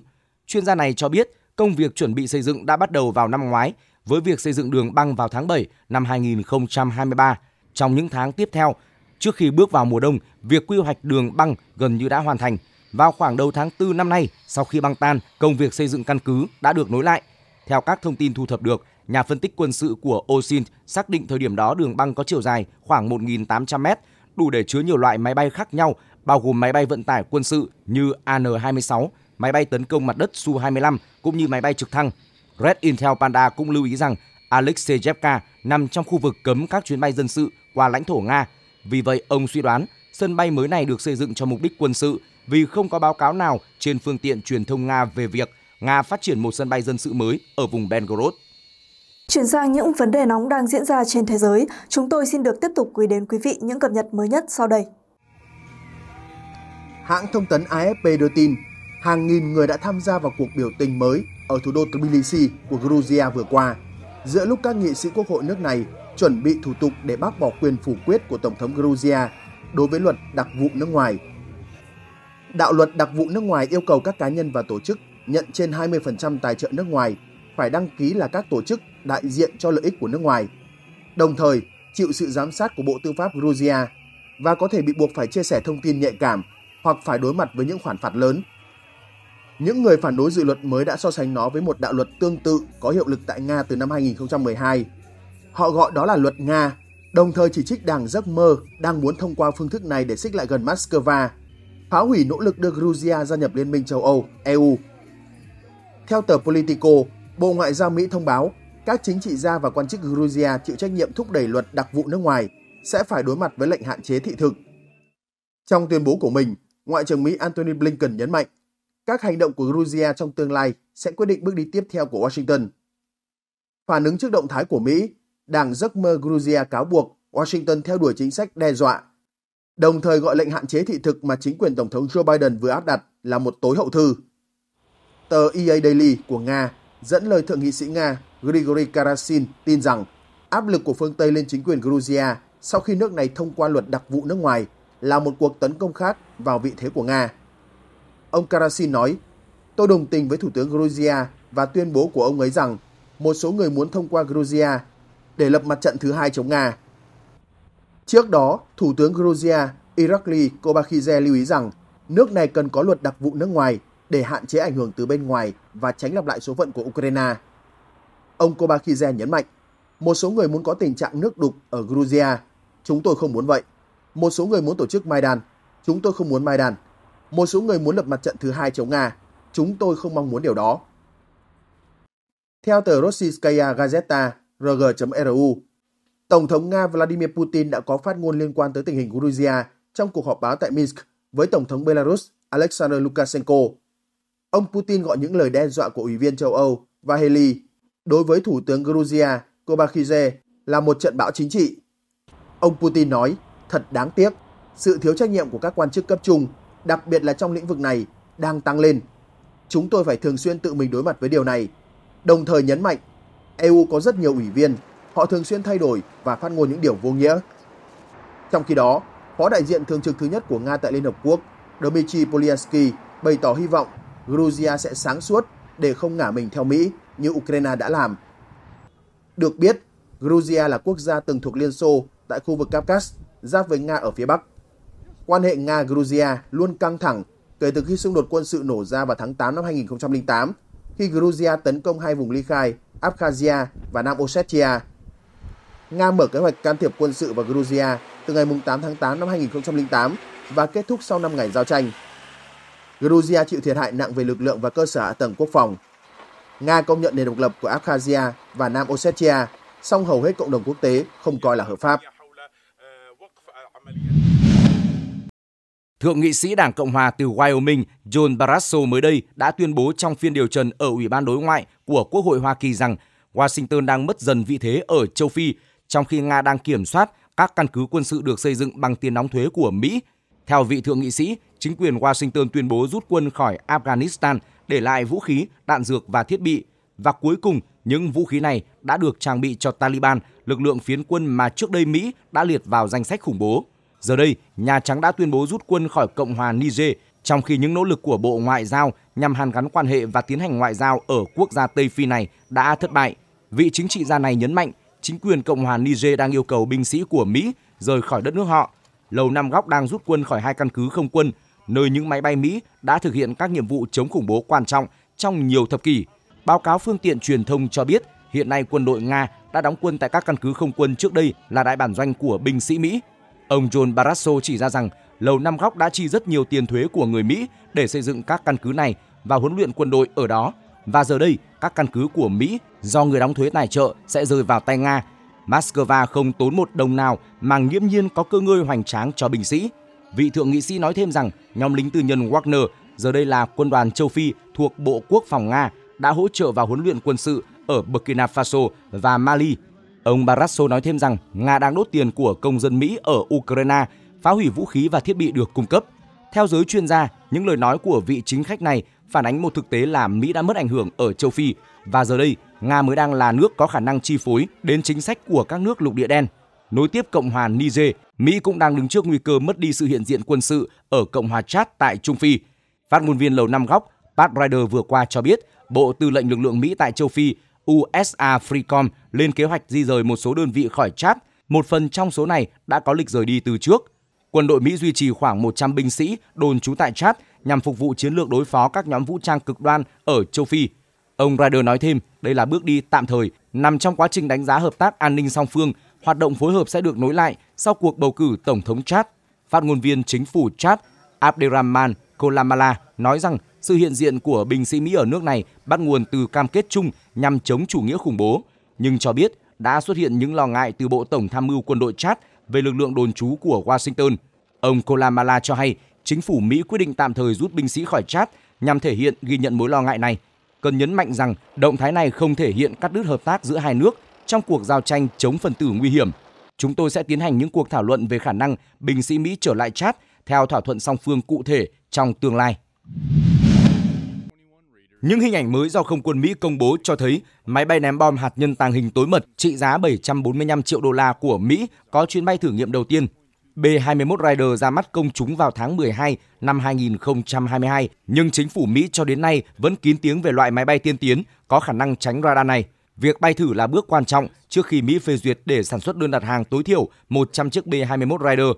Chuyên gia này cho biết, công việc chuẩn bị xây dựng đã bắt đầu vào năm ngoái với việc xây dựng đường băng vào tháng 7 năm 2023. Trong những tháng tiếp theo, trước khi bước vào mùa đông, việc quy hoạch đường băng gần như đã hoàn thành. Vào khoảng đầu tháng 4 năm nay, sau khi băng tan, công việc xây dựng căn cứ đã được nối lại theo các thông tin thu thập được, nhà phân tích quân sự của OSINT xác định thời điểm đó đường băng có chiều dài khoảng 1.800m, đủ để chứa nhiều loại máy bay khác nhau, bao gồm máy bay vận tải quân sự như AN-26, máy bay tấn công mặt đất Su-25 cũng như máy bay trực thăng. Red Intel Panda cũng lưu ý rằng Alexeyevka nằm trong khu vực cấm các chuyến bay dân sự qua lãnh thổ Nga. Vì vậy, ông suy đoán sân bay mới này được xây dựng cho mục đích quân sự vì không có báo cáo nào trên phương tiện truyền thông Nga về việc Nga phát triển một sân bay dân sự mới ở vùng Belgorod. Chuyển sang những vấn đề nóng đang diễn ra trên thế giới, chúng tôi xin được tiếp tục gửi đến quý vị những cập nhật mới nhất sau đây. Hãng thông tấn AFP đưa tin, hàng nghìn người đã tham gia vào cuộc biểu tình mới ở thủ đô Tbilisi của Georgia vừa qua, giữa lúc các nghị sĩ quốc hội nước này chuẩn bị thủ tục để bác bỏ quyền phủ quyết của Tổng thống Georgia đối với luật đặc vụ nước ngoài. Đạo luật đặc vụ nước ngoài yêu cầu các cá nhân và tổ chức nhận trên 20% tài trợ nước ngoài phải đăng ký là các tổ chức đại diện cho lợi ích của nước ngoài, đồng thời chịu sự giám sát của Bộ Tư pháp Georgia và có thể bị buộc phải chia sẻ thông tin nhạy cảm hoặc phải đối mặt với những khoản phạt lớn. Những người phản đối dự luật mới đã so sánh nó với một đạo luật tương tự có hiệu lực tại Nga từ năm 2012. Họ gọi đó là luật Nga, đồng thời chỉ trích đảng giấc mơ đang muốn thông qua phương thức này để xích lại gần Moscow, phá hủy nỗ lực đưa Georgia gia nhập Liên minh châu Âu, EU theo tờ Politico, Bộ Ngoại giao Mỹ thông báo các chính trị gia và quan chức Georgia chịu trách nhiệm thúc đẩy luật đặc vụ nước ngoài sẽ phải đối mặt với lệnh hạn chế thị thực. Trong tuyên bố của mình, Ngoại trưởng Mỹ Antony Blinken nhấn mạnh các hành động của Georgia trong tương lai sẽ quyết định bước đi tiếp theo của Washington. Phản ứng trước động thái của Mỹ, Đảng Giấc mơ Georgia cáo buộc Washington theo đuổi chính sách đe dọa, đồng thời gọi lệnh hạn chế thị thực mà chính quyền Tổng thống Joe Biden vừa áp đặt là một tối hậu thư. Tờ EA Daily của Nga dẫn lời Thượng nghị sĩ Nga Grigory Karasin tin rằng áp lực của phương Tây lên chính quyền Georgia sau khi nước này thông qua luật đặc vụ nước ngoài là một cuộc tấn công khác vào vị thế của Nga. Ông Karasin nói, tôi đồng tình với Thủ tướng Georgia và tuyên bố của ông ấy rằng một số người muốn thông qua Georgia để lập mặt trận thứ hai chống Nga. Trước đó, Thủ tướng Georgia Irakli Kobakhidze lưu ý rằng nước này cần có luật đặc vụ nước ngoài để hạn chế ảnh hưởng từ bên ngoài và tránh lặp lại số phận của Ukraine. Ông Kobakhize nhấn mạnh, một số người muốn có tình trạng nước đục ở Georgia, chúng tôi không muốn vậy. Một số người muốn tổ chức Maidan, chúng tôi không muốn Maidan. Một số người muốn lập mặt trận thứ hai chống Nga, chúng tôi không mong muốn điều đó. Theo tờ Rossiyskaya Gazeta RG.ru, Tổng thống Nga Vladimir Putin đã có phát ngôn liên quan tới tình hình Georgia trong cuộc họp báo tại Minsk với Tổng thống Belarus Alexander Lukashenko Ông Putin gọi những lời đe dọa của Ủy viên châu Âu Vahely đối với Thủ tướng Georgia Kobakhidze là một trận bão chính trị. Ông Putin nói, thật đáng tiếc, sự thiếu trách nhiệm của các quan chức cấp trung, đặc biệt là trong lĩnh vực này, đang tăng lên. Chúng tôi phải thường xuyên tự mình đối mặt với điều này. Đồng thời nhấn mạnh, EU có rất nhiều ủy viên, họ thường xuyên thay đổi và phát ngôn những điều vô nghĩa. Trong khi đó, Phó đại diện thường trực thứ nhất của Nga tại Liên Hợp Quốc, Dmitry Polyansky bày tỏ hy vọng Georgia sẽ sáng suốt để không ngả mình theo Mỹ như Ukraine đã làm. Được biết, Georgia là quốc gia từng thuộc Liên Xô tại khu vực Caucasus giáp với Nga ở phía Bắc. Quan hệ Nga-Georgia luôn căng thẳng kể từ khi xung đột quân sự nổ ra vào tháng 8 năm 2008 khi Georgia tấn công hai vùng ly khai Abkhazia và Nam Ossetia. Nga mở kế hoạch can thiệp quân sự vào Georgia từ ngày 8 tháng 8 năm 2008 và kết thúc sau 5 ngày giao tranh. Georgia chịu thiệt hại nặng về lực lượng và cơ sở hạ tầng quốc phòng. Nga công nhận nền độc lập của Abkhazia và Nam Ossetia, song hầu hết cộng đồng quốc tế không coi là hợp pháp. Thượng nghị sĩ Đảng Cộng hòa từ Wyoming John Barrasso mới đây đã tuyên bố trong phiên điều trần ở Ủy ban Đối ngoại của Quốc hội Hoa Kỳ rằng Washington đang mất dần vị thế ở châu Phi, trong khi Nga đang kiểm soát các căn cứ quân sự được xây dựng bằng tiền đóng thuế của Mỹ theo vị thượng nghị sĩ, chính quyền Washington tuyên bố rút quân khỏi Afghanistan, để lại vũ khí, đạn dược và thiết bị. Và cuối cùng, những vũ khí này đã được trang bị cho Taliban, lực lượng phiến quân mà trước đây Mỹ đã liệt vào danh sách khủng bố. Giờ đây, Nhà Trắng đã tuyên bố rút quân khỏi Cộng hòa Niger, trong khi những nỗ lực của Bộ Ngoại giao nhằm hàn gắn quan hệ và tiến hành ngoại giao ở quốc gia Tây Phi này đã thất bại. Vị chính trị gia này nhấn mạnh, chính quyền Cộng hòa Niger đang yêu cầu binh sĩ của Mỹ rời khỏi đất nước họ Lầu Năm Góc đang rút quân khỏi hai căn cứ không quân, nơi những máy bay Mỹ đã thực hiện các nhiệm vụ chống khủng bố quan trọng trong nhiều thập kỷ. Báo cáo phương tiện truyền thông cho biết, hiện nay quân đội Nga đã đóng quân tại các căn cứ không quân trước đây là đại bản doanh của binh sĩ Mỹ. Ông John Barrasso chỉ ra rằng Lầu Năm Góc đã chi rất nhiều tiền thuế của người Mỹ để xây dựng các căn cứ này và huấn luyện quân đội ở đó. Và giờ đây, các căn cứ của Mỹ do người đóng thuế tài trợ sẽ rơi vào tay Nga Moscow không tốn một đồng nào mà nghiễm nhiên có cơ ngơi hoành tráng cho binh sĩ. Vị thượng nghị sĩ nói thêm rằng nhóm lính tư nhân Wagner, giờ đây là quân đoàn châu Phi thuộc Bộ Quốc phòng Nga, đã hỗ trợ vào huấn luyện quân sự ở Burkina Faso và Mali. Ông Barrasso nói thêm rằng Nga đang đốt tiền của công dân Mỹ ở Ukraine, phá hủy vũ khí và thiết bị được cung cấp. Theo giới chuyên gia, những lời nói của vị chính khách này phản ánh một thực tế là Mỹ đã mất ảnh hưởng ở châu Phi và giờ đây Nga mới đang là nước có khả năng chi phối đến chính sách của các nước lục địa đen. Nối tiếp Cộng hòa Niger, Mỹ cũng đang đứng trước nguy cơ mất đi sự hiện diện quân sự ở Cộng hòa Chad tại Trung Phi. Phát ngôn viên Lầu Năm Góc, Pat Ryder vừa qua cho biết, Bộ Tư lệnh lực lượng Mỹ tại châu Phi, USA Freecom lên kế hoạch di rời một số đơn vị khỏi Chad. Một phần trong số này đã có lịch rời đi từ trước. Quân đội Mỹ duy trì khoảng 100 binh sĩ đồn trú tại Chad nhằm phục vụ chiến lược đối phó các nhóm vũ trang cực đoan ở châu Phi Ông Ryder nói thêm, đây là bước đi tạm thời, nằm trong quá trình đánh giá hợp tác an ninh song phương. Hoạt động phối hợp sẽ được nối lại sau cuộc bầu cử Tổng thống Chad. Phát ngôn viên chính phủ Chad Abderrahman Kolamala nói rằng sự hiện diện của binh sĩ Mỹ ở nước này bắt nguồn từ cam kết chung nhằm chống chủ nghĩa khủng bố, nhưng cho biết đã xuất hiện những lo ngại từ Bộ Tổng Tham mưu Quân đội Chad về lực lượng đồn trú của Washington. Ông Kolamala cho hay chính phủ Mỹ quyết định tạm thời rút binh sĩ khỏi Chad nhằm thể hiện ghi nhận mối lo ngại này – cần nhấn mạnh rằng động thái này không thể hiện cắt đứt hợp tác giữa hai nước trong cuộc giao tranh chống phần tử nguy hiểm. Chúng tôi sẽ tiến hành những cuộc thảo luận về khả năng binh sĩ Mỹ trở lại chat theo thỏa thuận song phương cụ thể trong tương lai. Những hình ảnh mới do không quân Mỹ công bố cho thấy máy bay ném bom hạt nhân tàng hình tối mật trị giá 745 triệu đô la của Mỹ có chuyến bay thử nghiệm đầu tiên B-21 Rider ra mắt công chúng vào tháng 12 năm 2022, nhưng chính phủ Mỹ cho đến nay vẫn kín tiếng về loại máy bay tiên tiến có khả năng tránh radar này. Việc bay thử là bước quan trọng trước khi Mỹ phê duyệt để sản xuất đơn đặt hàng tối thiểu 100 chiếc B-21 Rider.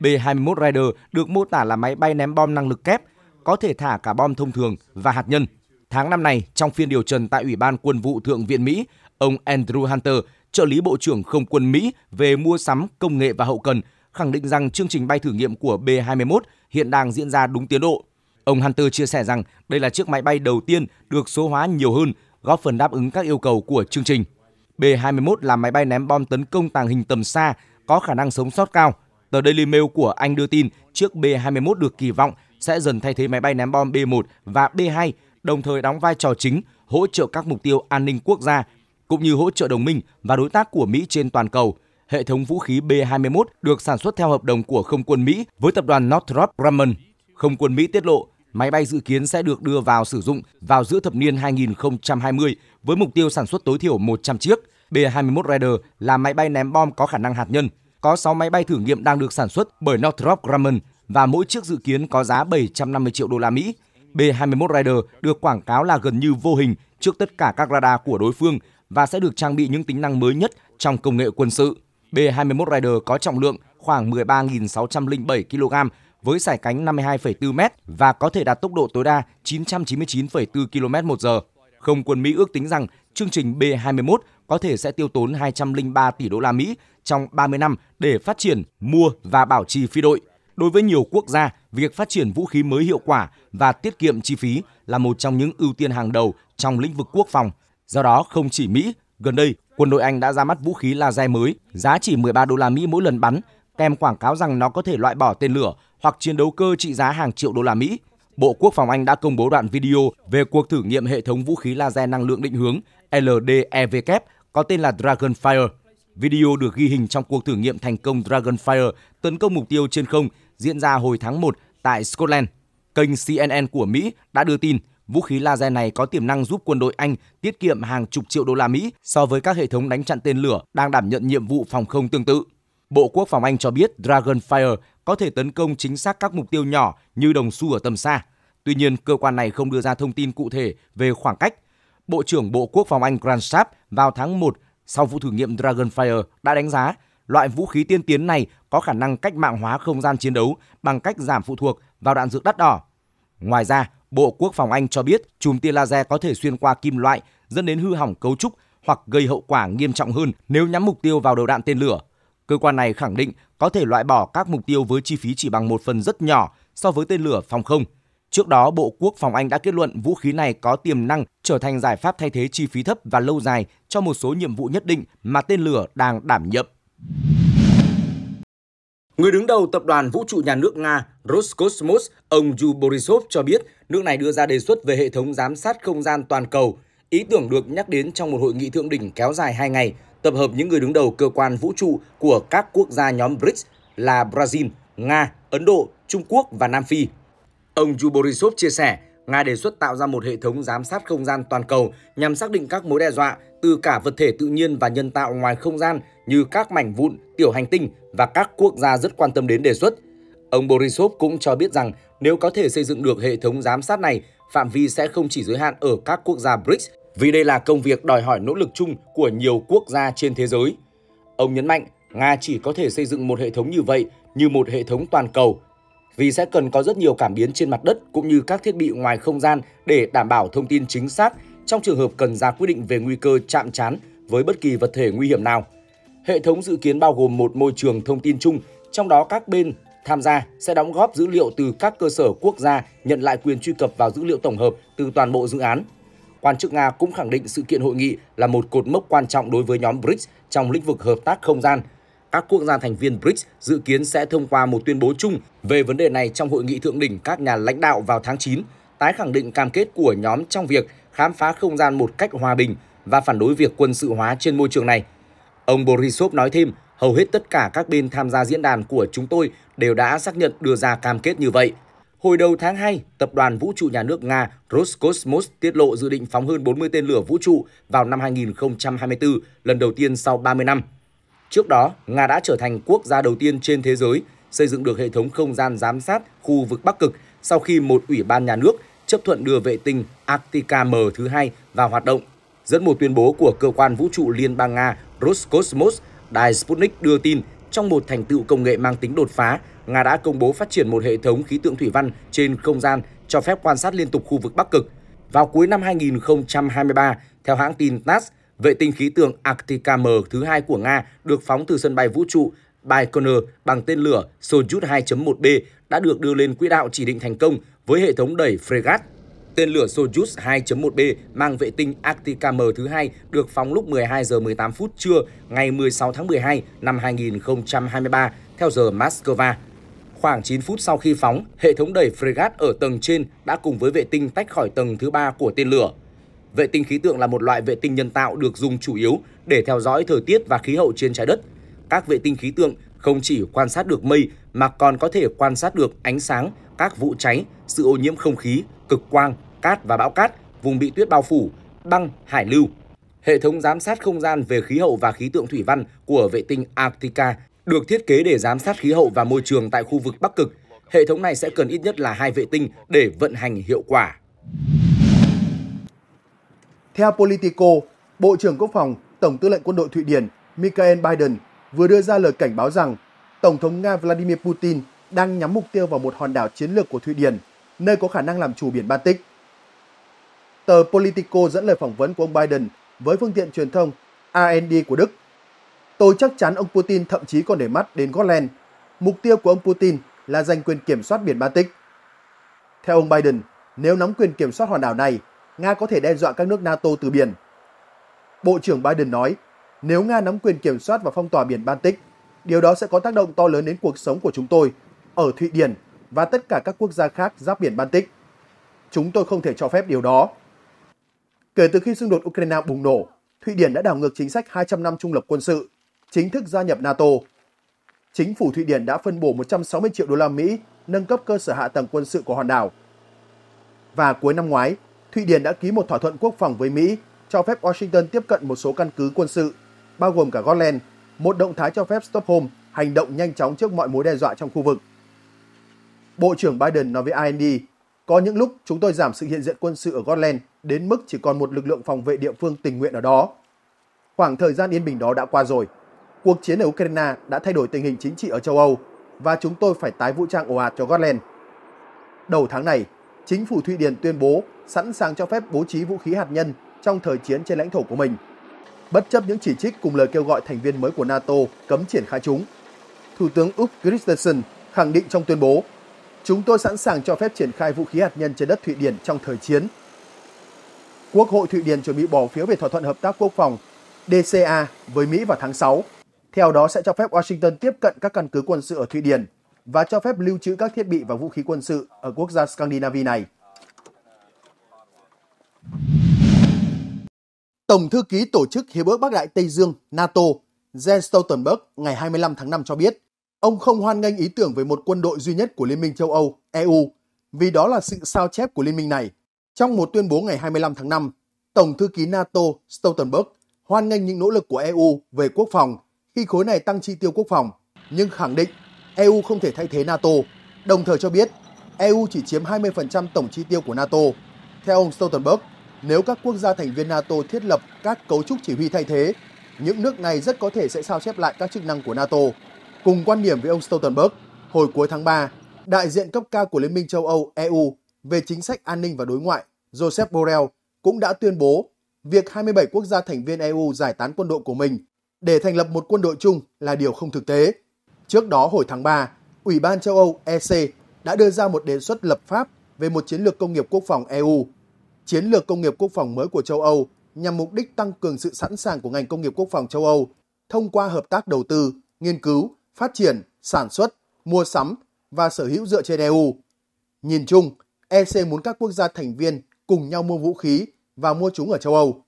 B-21 Rider được mô tả là máy bay ném bom năng lực kép, có thể thả cả bom thông thường và hạt nhân. Tháng năm này, trong phiên điều trần tại Ủy ban Quân vụ Thượng viện Mỹ, ông Andrew Hunter, trợ lý Bộ trưởng Không quân Mỹ về mua sắm, công nghệ và hậu cần, khẳng định rằng chương trình bay thử nghiệm của B-21 hiện đang diễn ra đúng tiến độ. Ông Hunter chia sẻ rằng đây là chiếc máy bay đầu tiên được số hóa nhiều hơn, góp phần đáp ứng các yêu cầu của chương trình. B-21 là máy bay ném bom tấn công tàng hình tầm xa, có khả năng sống sót cao. Tờ Daily Mail của Anh đưa tin chiếc B-21 được kỳ vọng sẽ dần thay thế máy bay ném bom B-1 và B-2, đồng thời đóng vai trò chính hỗ trợ các mục tiêu an ninh quốc gia, cũng như hỗ trợ đồng minh và đối tác của Mỹ trên toàn cầu – hệ thống vũ khí B-21 được sản xuất theo hợp đồng của không quân Mỹ với tập đoàn Northrop Grumman. Không quân Mỹ tiết lộ máy bay dự kiến sẽ được đưa vào sử dụng vào giữa thập niên 2020 với mục tiêu sản xuất tối thiểu 100 chiếc. B-21 Raider là máy bay ném bom có khả năng hạt nhân. Có 6 máy bay thử nghiệm đang được sản xuất bởi Northrop Grumman và mỗi chiếc dự kiến có giá 750 triệu đô la Mỹ. B-21 Raider được quảng cáo là gần như vô hình trước tất cả các radar của đối phương và sẽ được trang bị những tính năng mới nhất trong công nghệ quân sự. B-21 Raider có trọng lượng khoảng 13.607 kg với sải cánh 52,4 m và có thể đạt tốc độ tối đa 999,4 km một giờ. Không quân Mỹ ước tính rằng chương trình B-21 có thể sẽ tiêu tốn 203 tỷ đô la Mỹ trong 30 năm để phát triển, mua và bảo trì phi đội. Đối với nhiều quốc gia, việc phát triển vũ khí mới hiệu quả và tiết kiệm chi phí là một trong những ưu tiên hàng đầu trong lĩnh vực quốc phòng. Do đó, không chỉ Mỹ, gần đây quân đội Anh đã ra mắt vũ khí laser mới, giá chỉ 13 đô la Mỹ mỗi lần bắn, kèm quảng cáo rằng nó có thể loại bỏ tên lửa hoặc chiến đấu cơ trị giá hàng triệu đô la Mỹ. Bộ Quốc phòng Anh đã công bố đoạn video về cuộc thử nghiệm hệ thống vũ khí laser năng lượng định hướng ldev LDEVK có tên là Dragonfire. Video được ghi hình trong cuộc thử nghiệm thành công Dragonfire tấn công mục tiêu trên không diễn ra hồi tháng 1 tại Scotland. Kênh CNN của Mỹ đã đưa tin Vũ khí laser này có tiềm năng giúp quân đội Anh tiết kiệm hàng chục triệu đô la Mỹ so với các hệ thống đánh chặn tên lửa đang đảm nhận nhiệm vụ phòng không tương tự. Bộ Quốc phòng Anh cho biết Dragonfire có thể tấn công chính xác các mục tiêu nhỏ như đồng xu ở tầm xa. Tuy nhiên, cơ quan này không đưa ra thông tin cụ thể về khoảng cách. Bộ trưởng Bộ Quốc phòng Anh Grant Sharp vào tháng 1 sau vụ thử nghiệm Dragonfire đã đánh giá loại vũ khí tiên tiến này có khả năng cách mạng hóa không gian chiến đấu bằng cách giảm phụ thuộc vào đạn dược đắt đỏ. Ngoài ra, Bộ Quốc phòng Anh cho biết chùm tia laser có thể xuyên qua kim loại dẫn đến hư hỏng cấu trúc hoặc gây hậu quả nghiêm trọng hơn nếu nhắm mục tiêu vào đầu đạn tên lửa. Cơ quan này khẳng định có thể loại bỏ các mục tiêu với chi phí chỉ bằng một phần rất nhỏ so với tên lửa phòng không. Trước đó, Bộ Quốc phòng Anh đã kết luận vũ khí này có tiềm năng trở thành giải pháp thay thế chi phí thấp và lâu dài cho một số nhiệm vụ nhất định mà tên lửa đang đảm nhiệm. Người đứng đầu tập đoàn vũ trụ nhà nước Nga Roscosmos, ông Yu Borisov cho biết nước này đưa ra đề xuất về hệ thống giám sát không gian toàn cầu. Ý tưởng được nhắc đến trong một hội nghị thượng đỉnh kéo dài 2 ngày, tập hợp những người đứng đầu cơ quan vũ trụ của các quốc gia nhóm BRICS là Brazil, Nga, Ấn Độ, Trung Quốc và Nam Phi. Ông Yu Borisov chia sẻ, Nga đề xuất tạo ra một hệ thống giám sát không gian toàn cầu nhằm xác định các mối đe dọa từ cả vật thể tự nhiên và nhân tạo ngoài không gian như các mảnh vụn, tiểu hành tinh và các quốc gia rất quan tâm đến đề xuất. Ông Borisov cũng cho biết rằng nếu có thể xây dựng được hệ thống giám sát này, phạm vi sẽ không chỉ giới hạn ở các quốc gia BRICS, vì đây là công việc đòi hỏi nỗ lực chung của nhiều quốc gia trên thế giới. Ông nhấn mạnh, Nga chỉ có thể xây dựng một hệ thống như vậy như một hệ thống toàn cầu, vì sẽ cần có rất nhiều cảm biến trên mặt đất cũng như các thiết bị ngoài không gian để đảm bảo thông tin chính xác trong trường hợp cần ra quyết định về nguy cơ chạm trán với bất kỳ vật thể nguy hiểm nào. Hệ thống dự kiến bao gồm một môi trường thông tin chung, trong đó các bên tham gia sẽ đóng góp dữ liệu từ các cơ sở quốc gia nhận lại quyền truy cập vào dữ liệu tổng hợp từ toàn bộ dự án. Quan chức Nga cũng khẳng định sự kiện hội nghị là một cột mốc quan trọng đối với nhóm BRICS trong lĩnh vực hợp tác không gian. Các quốc gia thành viên BRICS dự kiến sẽ thông qua một tuyên bố chung về vấn đề này trong hội nghị thượng đỉnh các nhà lãnh đạo vào tháng 9, tái khẳng định cam kết của nhóm trong việc khám phá không gian một cách hòa bình và phản đối việc quân sự hóa trên môi trường này – Ông Borisov nói thêm, hầu hết tất cả các bên tham gia diễn đàn của chúng tôi đều đã xác nhận đưa ra cam kết như vậy. Hồi đầu tháng 2, Tập đoàn Vũ trụ Nhà nước Nga Roscosmos tiết lộ dự định phóng hơn 40 tên lửa vũ trụ vào năm 2024, lần đầu tiên sau 30 năm. Trước đó, Nga đã trở thành quốc gia đầu tiên trên thế giới xây dựng được hệ thống không gian giám sát khu vực Bắc Cực sau khi một ủy ban nhà nước chấp thuận đưa vệ tinh Arctica M thứ hai vào hoạt động. Dẫn một tuyên bố của cơ quan vũ trụ Liên bang Nga Roscosmos, đài Sputnik đưa tin trong một thành tựu công nghệ mang tính đột phá, Nga đã công bố phát triển một hệ thống khí tượng thủy văn trên không gian cho phép quan sát liên tục khu vực Bắc Cực. Vào cuối năm 2023, theo hãng tin TASS, vệ tinh khí tượng Arctica M thứ hai của Nga được phóng từ sân bay vũ trụ Baikonur bằng tên lửa Soyuz 2.1B đã được đưa lên quỹ đạo chỉ định thành công với hệ thống đẩy Fregat Tên lửa Soyuz 2.1B mang vệ tinh Arctic-M thứ hai được phóng lúc 12 giờ 18 phút trưa ngày 16 tháng 12 năm 2023 theo giờ Moscow. Khoảng 9 phút sau khi phóng, hệ thống đẩy fregat ở tầng trên đã cùng với vệ tinh tách khỏi tầng thứ ba của tên lửa. Vệ tinh khí tượng là một loại vệ tinh nhân tạo được dùng chủ yếu để theo dõi thời tiết và khí hậu trên trái đất. Các vệ tinh khí tượng không chỉ quan sát được mây mà còn có thể quan sát được ánh sáng, các vụ cháy, sự ô nhiễm không khí, cực quang, cát và bão cát, vùng bị tuyết bao phủ, băng, hải lưu. Hệ thống giám sát không gian về khí hậu và khí tượng thủy văn của vệ tinh Arctica được thiết kế để giám sát khí hậu và môi trường tại khu vực Bắc Cực. Hệ thống này sẽ cần ít nhất là hai vệ tinh để vận hành hiệu quả. Theo Politico, Bộ trưởng Quốc phòng, Tổng tư lệnh quân đội Thụy Điển Mikael Biden vừa đưa ra lời cảnh báo rằng Tổng thống Nga Vladimir Putin đang nhắm mục tiêu vào một hòn đảo chiến lược của Thụy Điển, nơi có khả năng làm chủ biển Baltic. Tờ Politico dẫn lời phỏng vấn của ông Biden với phương tiện truyền thông RND của Đức. Tôi chắc chắn ông Putin thậm chí còn để mắt đến Scotland. Mục tiêu của ông Putin là giành quyền kiểm soát biển Baltic. Theo ông Biden, nếu nắm quyền kiểm soát hòn đảo này, Nga có thể đe dọa các nước NATO từ biển. Bộ trưởng Biden nói, nếu Nga nắm quyền kiểm soát và phong tỏa biển Baltic, điều đó sẽ có tác động to lớn đến cuộc sống của chúng tôi ở Thụy Điển và tất cả các quốc gia khác giáp biển Baltic. Chúng tôi không thể cho phép điều đó. Kể từ khi xung đột Ukraine bùng nổ, Thụy Điển đã đảo ngược chính sách 200 năm trung lập quân sự, chính thức gia nhập NATO. Chính phủ Thụy Điển đã phân bổ 160 triệu đô la Mỹ nâng cấp cơ sở hạ tầng quân sự của hòn đảo. Và cuối năm ngoái, Thụy Điển đã ký một thỏa thuận quốc phòng với Mỹ cho phép Washington tiếp cận một số căn cứ quân sự, bao gồm cả Gotland, một động thái cho phép Stockholm hành động nhanh chóng trước mọi mối đe dọa trong khu vực. Bộ trưởng Biden nói với IND, có những lúc chúng tôi giảm sự hiện diện quân sự ở Gotland đến mức chỉ còn một lực lượng phòng vệ địa phương tình nguyện ở đó. Khoảng thời gian yên bình đó đã qua rồi. Cuộc chiến ở Ukraine đã thay đổi tình hình chính trị ở châu Âu và chúng tôi phải tái vũ trang ồ ạt cho Gotland. Đầu tháng này, chính phủ Thụy Điển tuyên bố sẵn sàng cho phép bố trí vũ khí hạt nhân trong thời chiến trên lãnh thổ của mình, bất chấp những chỉ trích cùng lời kêu gọi thành viên mới của NATO cấm triển khai chúng. Thủ tướng Úc Christensen khẳng định trong tuyên bố, chúng tôi sẵn sàng cho phép triển khai vũ khí hạt nhân trên đất Thụy Điển trong thời chiến Quốc hội Thụy Điển chuẩn bị bỏ phiếu về thỏa thuận hợp tác quốc phòng DCA với Mỹ vào tháng 6. Theo đó sẽ cho phép Washington tiếp cận các căn cứ quân sự ở Thụy Điển và cho phép lưu trữ các thiết bị và vũ khí quân sự ở quốc gia Scandinavia này. Tổng thư ký Tổ chức Hiệp ước Bắc Đại Tây Dương NATO Jens Stoltenberg ngày 25 tháng 5 cho biết, ông không hoan nghênh ý tưởng về một quân đội duy nhất của Liên minh châu Âu, EU, vì đó là sự sao chép của liên minh này trong một tuyên bố ngày 25 tháng 5, Tổng thư ký NATO Stoltenberg hoan nghênh những nỗ lực của EU về quốc phòng khi khối này tăng chi tiêu quốc phòng, nhưng khẳng định EU không thể thay thế NATO, đồng thời cho biết EU chỉ chiếm 20% tổng chi tiêu của NATO. Theo ông Stoltenberg, nếu các quốc gia thành viên NATO thiết lập các cấu trúc chỉ huy thay thế, những nước này rất có thể sẽ sao chép lại các chức năng của NATO. Cùng quan điểm với ông Stoltenberg, hồi cuối tháng 3, đại diện cấp cao của Liên minh châu Âu EU về chính sách an ninh và đối ngoại, Joseph Borrell cũng đã tuyên bố việc 27 quốc gia thành viên EU giải tán quân đội của mình để thành lập một quân đội chung là điều không thực tế. Trước đó hồi tháng 3, Ủy ban châu Âu EC đã đưa ra một đề xuất lập pháp về một chiến lược công nghiệp quốc phòng EU. Chiến lược công nghiệp quốc phòng mới của châu Âu nhằm mục đích tăng cường sự sẵn sàng của ngành công nghiệp quốc phòng châu Âu thông qua hợp tác đầu tư, nghiên cứu, phát triển, sản xuất, mua sắm và sở hữu dựa trên EU. Nhìn chung, EC muốn các quốc gia thành viên cùng nhau mua vũ khí và mua chúng ở châu Âu.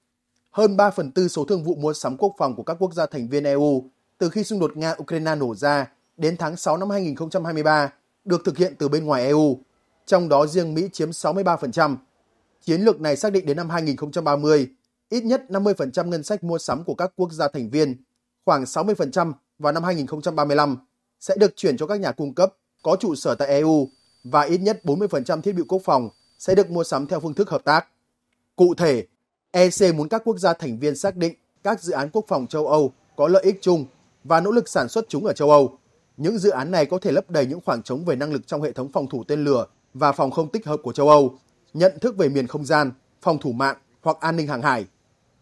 Hơn 3 phần tư số thương vụ mua sắm quốc phòng của các quốc gia thành viên EU từ khi xung đột Nga-Ukraine nổ ra đến tháng 6 năm 2023 được thực hiện từ bên ngoài EU, trong đó riêng Mỹ chiếm 63%. Chiến lược này xác định đến năm 2030, ít nhất 50% ngân sách mua sắm của các quốc gia thành viên, khoảng 60% vào năm 2035 sẽ được chuyển cho các nhà cung cấp có trụ sở tại EU và ít nhất 40% thiết bị quốc phòng sẽ được mua sắm theo phương thức hợp tác. Cụ thể, EC muốn các quốc gia thành viên xác định các dự án quốc phòng châu Âu có lợi ích chung và nỗ lực sản xuất chúng ở châu Âu. Những dự án này có thể lấp đầy những khoảng trống về năng lực trong hệ thống phòng thủ tên lửa và phòng không tích hợp của châu Âu, nhận thức về miền không gian, phòng thủ mạng hoặc an ninh hàng hải.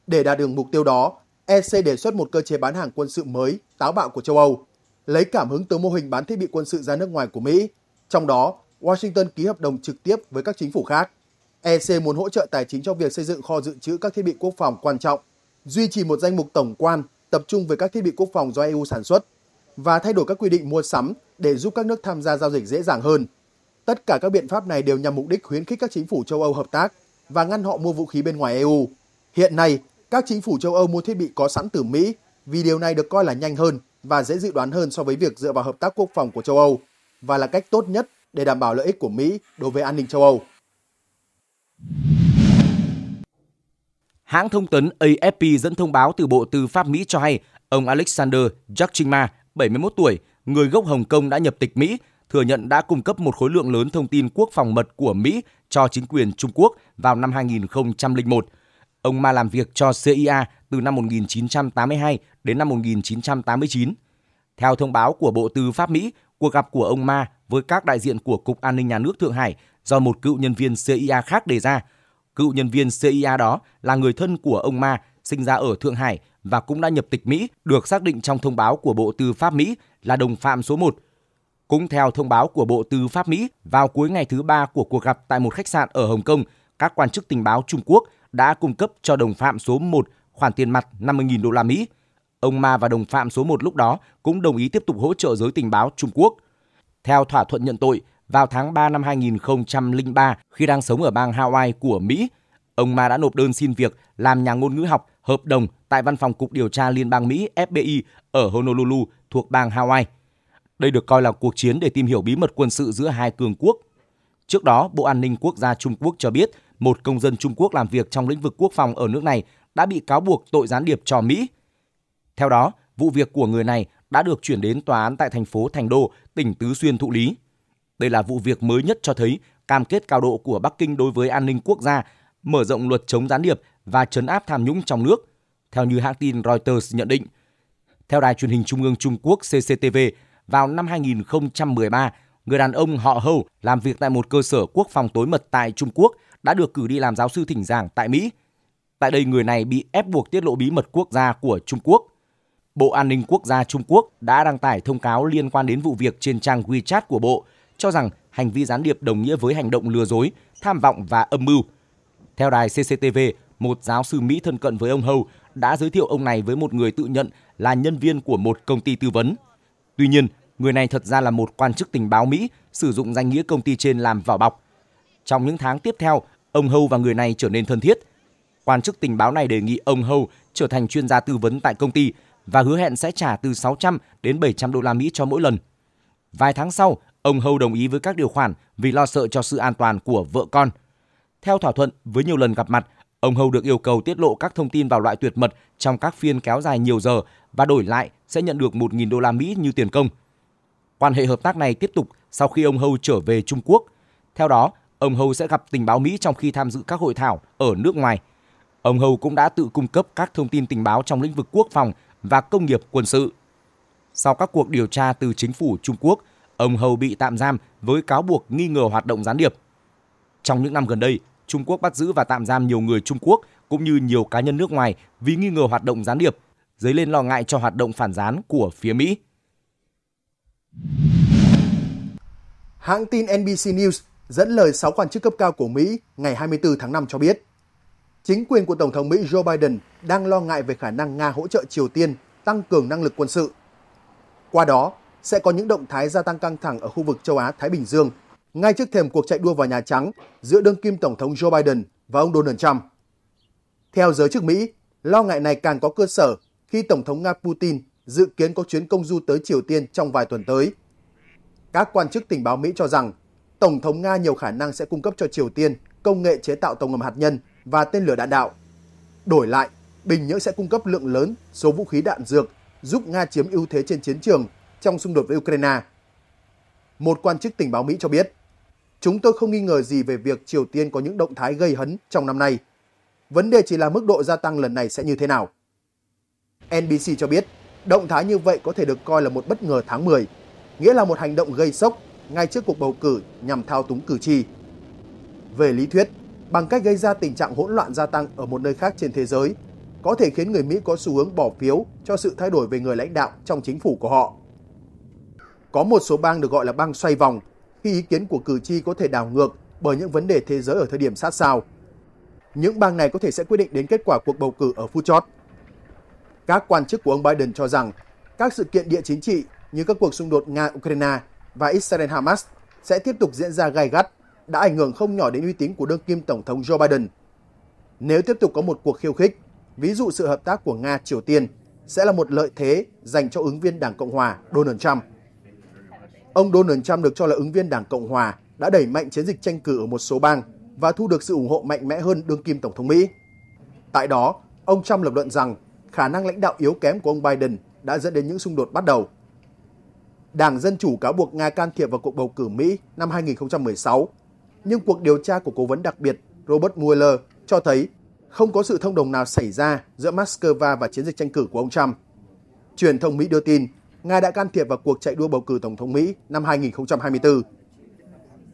Để đạt được mục tiêu đó, EC đề xuất một cơ chế bán hàng quân sự mới, táo bạo của châu Âu, lấy cảm hứng từ mô hình bán thiết bị quân sự ra nước ngoài của Mỹ. Trong đó, Washington ký hợp đồng trực tiếp với các chính phủ khác. EC muốn hỗ trợ tài chính cho việc xây dựng kho dự trữ các thiết bị quốc phòng quan trọng, duy trì một danh mục tổng quan tập trung về các thiết bị quốc phòng do EU sản xuất và thay đổi các quy định mua sắm để giúp các nước tham gia giao dịch dễ dàng hơn. Tất cả các biện pháp này đều nhằm mục đích khuyến khích các chính phủ châu Âu hợp tác và ngăn họ mua vũ khí bên ngoài EU. Hiện nay, các chính phủ châu Âu mua thiết bị có sẵn từ Mỹ vì điều này được coi là nhanh hơn và dễ dự đoán hơn so với việc dựa vào hợp tác quốc phòng của châu Âu và là cách tốt nhất để đảm bảo lợi ích của Mỹ đối với an ninh châu Âu. Hãng thông tấn AFP dẫn thông báo từ Bộ Tư pháp Mỹ cho hay ông Alexander Yakchima, 71 tuổi, người gốc Hồng Kông đã nhập tịch Mỹ, thừa nhận đã cung cấp một khối lượng lớn thông tin quốc phòng mật của Mỹ cho chính quyền Trung Quốc vào năm 2001. Ông Ma làm việc cho CIA từ năm 1982 đến năm 1989. Theo thông báo của Bộ Tư pháp Mỹ, cuộc gặp của ông Ma với các đại diện của Cục An ninh Nhà nước Thượng Hải do một cựu nhân viên CIA khác đề ra. Cựu nhân viên CIA đó là người thân của ông Ma, sinh ra ở Thượng Hải và cũng đã nhập tịch Mỹ, được xác định trong thông báo của Bộ Tư pháp Mỹ là đồng phạm số 1. Cũng theo thông báo của Bộ Tư pháp Mỹ, vào cuối ngày thứ ba của cuộc gặp tại một khách sạn ở Hồng Kông, các quan chức tình báo Trung Quốc đã cung cấp cho đồng phạm số 1 khoản tiền mặt 50.000 đô la Mỹ Ông Ma và đồng phạm số 1 lúc đó cũng đồng ý tiếp tục hỗ trợ giới tình báo Trung Quốc. Theo thỏa thuận nhận tội, vào tháng 3 năm 2003 khi đang sống ở bang Hawaii của Mỹ, ông Ma đã nộp đơn xin việc làm nhà ngôn ngữ học hợp đồng tại văn phòng Cục Điều tra Liên bang Mỹ FBI ở Honolulu thuộc bang Hawaii. Đây được coi là cuộc chiến để tìm hiểu bí mật quân sự giữa hai cường quốc. Trước đó, Bộ An ninh Quốc gia Trung Quốc cho biết một công dân Trung Quốc làm việc trong lĩnh vực quốc phòng ở nước này đã bị cáo buộc tội gián điệp cho Mỹ. Theo đó, vụ việc của người này đã được chuyển đến tòa án tại thành phố Thành Đô, tỉnh Tứ Xuyên thụ lý. Đây là vụ việc mới nhất cho thấy cam kết cao độ của Bắc Kinh đối với an ninh quốc gia, mở rộng luật chống gián điệp và trấn áp tham nhũng trong nước, theo như hãng tin Reuters nhận định. Theo đài truyền hình trung ương Trung Quốc CCTV, vào năm 2013, người đàn ông họ Hâu làm việc tại một cơ sở quốc phòng tối mật tại Trung Quốc đã được cử đi làm giáo sư thỉnh giảng tại Mỹ. Tại đây người này bị ép buộc tiết lộ bí mật quốc gia của Trung Quốc – Bộ An ninh Quốc gia Trung Quốc đã đăng tải thông cáo liên quan đến vụ việc trên trang WeChat của Bộ, cho rằng hành vi gián điệp đồng nghĩa với hành động lừa dối, tham vọng và âm mưu. Theo đài CCTV, một giáo sư Mỹ thân cận với ông Hầu đã giới thiệu ông này với một người tự nhận là nhân viên của một công ty tư vấn. Tuy nhiên, người này thật ra là một quan chức tình báo Mỹ sử dụng danh nghĩa công ty trên làm vỏ bọc. Trong những tháng tiếp theo, ông Hầu và người này trở nên thân thiết. Quan chức tình báo này đề nghị ông Hầu trở thành chuyên gia tư vấn tại công ty – và hứa hẹn sẽ trả từ 600 đến 700 đô la Mỹ cho mỗi lần. Vài tháng sau, ông Hâu đồng ý với các điều khoản vì lo sợ cho sự an toàn của vợ con. Theo thỏa thuận với nhiều lần gặp mặt, ông Hâu được yêu cầu tiết lộ các thông tin vào loại tuyệt mật trong các phiên kéo dài nhiều giờ và đổi lại sẽ nhận được 1.000 đô la Mỹ như tiền công. Quan hệ hợp tác này tiếp tục sau khi ông Hâu trở về Trung Quốc. Theo đó, ông Hâu sẽ gặp tình báo Mỹ trong khi tham dự các hội thảo ở nước ngoài. Ông Hâu cũng đã tự cung cấp các thông tin tình báo trong lĩnh vực quốc phòng và công nghiệp quân sự. Sau các cuộc điều tra từ chính phủ Trung Quốc, ông Hầu bị tạm giam với cáo buộc nghi ngờ hoạt động gián điệp. Trong những năm gần đây, Trung Quốc bắt giữ và tạm giam nhiều người Trung Quốc cũng như nhiều cá nhân nước ngoài vì nghi ngờ hoạt động gián điệp, dấy lên lo ngại cho hoạt động phản gián của phía Mỹ. Hãng tin NBC News dẫn lời 6 quan chức cấp cao của Mỹ ngày 24 tháng 5 cho biết, Chính quyền của Tổng thống Mỹ Joe Biden đang lo ngại về khả năng Nga hỗ trợ Triều Tiên tăng cường năng lực quân sự. Qua đó, sẽ có những động thái gia tăng căng thẳng ở khu vực châu Á-Thái Bình Dương ngay trước thềm cuộc chạy đua vào Nhà Trắng giữa đương kim Tổng thống Joe Biden và ông Donald Trump. Theo giới chức Mỹ, lo ngại này càng có cơ sở khi Tổng thống Nga Putin dự kiến có chuyến công du tới Triều Tiên trong vài tuần tới. Các quan chức tình báo Mỹ cho rằng Tổng thống Nga nhiều khả năng sẽ cung cấp cho Triều Tiên công nghệ chế tạo tàu ngầm hạt nhân và tên lửa đạn đạo. Đổi lại, Bình Nhưỡng sẽ cung cấp lượng lớn số vũ khí đạn dược giúp Nga chiếm ưu thế trên chiến trường trong xung đột với Ukraine. Một quan chức tình báo Mỹ cho biết, chúng tôi không nghi ngờ gì về việc Triều Tiên có những động thái gây hấn trong năm nay. Vấn đề chỉ là mức độ gia tăng lần này sẽ như thế nào. NBC cho biết, động thái như vậy có thể được coi là một bất ngờ tháng 10, nghĩa là một hành động gây sốc ngay trước cuộc bầu cử nhằm thao túng cử tri. Về lý thuyết, bằng cách gây ra tình trạng hỗn loạn gia tăng ở một nơi khác trên thế giới, có thể khiến người Mỹ có xu hướng bỏ phiếu cho sự thay đổi về người lãnh đạo trong chính phủ của họ. Có một số bang được gọi là bang xoay vòng, khi ý kiến của cử tri có thể đảo ngược bởi những vấn đề thế giới ở thời điểm sát sao. Những bang này có thể sẽ quyết định đến kết quả cuộc bầu cử ở phút chót. Các quan chức của ông Biden cho rằng các sự kiện địa chính trị như các cuộc xung đột Nga-Ukraine và Israel-Hamas sẽ tiếp tục diễn ra gai gắt đã ảnh hưởng không nhỏ đến uy tín của đương kim Tổng thống Joe Biden. Nếu tiếp tục có một cuộc khiêu khích, ví dụ sự hợp tác của Nga Triều Tiên sẽ là một lợi thế dành cho ứng viên Đảng Cộng hòa Donald Trump. Ông Donald Trump được cho là ứng viên Đảng Cộng hòa đã đẩy mạnh chiến dịch tranh cử ở một số bang và thu được sự ủng hộ mạnh mẽ hơn đương kim Tổng thống Mỹ. Tại đó, ông Trump lập luận rằng khả năng lãnh đạo yếu kém của ông Biden đã dẫn đến những xung đột bắt đầu. Đảng Dân Chủ cáo buộc Nga can thiệp vào cuộc bầu cử Mỹ năm 2016 nhưng cuộc điều tra của cố vấn đặc biệt Robert Mueller cho thấy không có sự thông đồng nào xảy ra giữa Moscow và chiến dịch tranh cử của ông Trump. Truyền thông Mỹ đưa tin Nga đã can thiệp vào cuộc chạy đua bầu cử Tổng thống Mỹ năm 2024.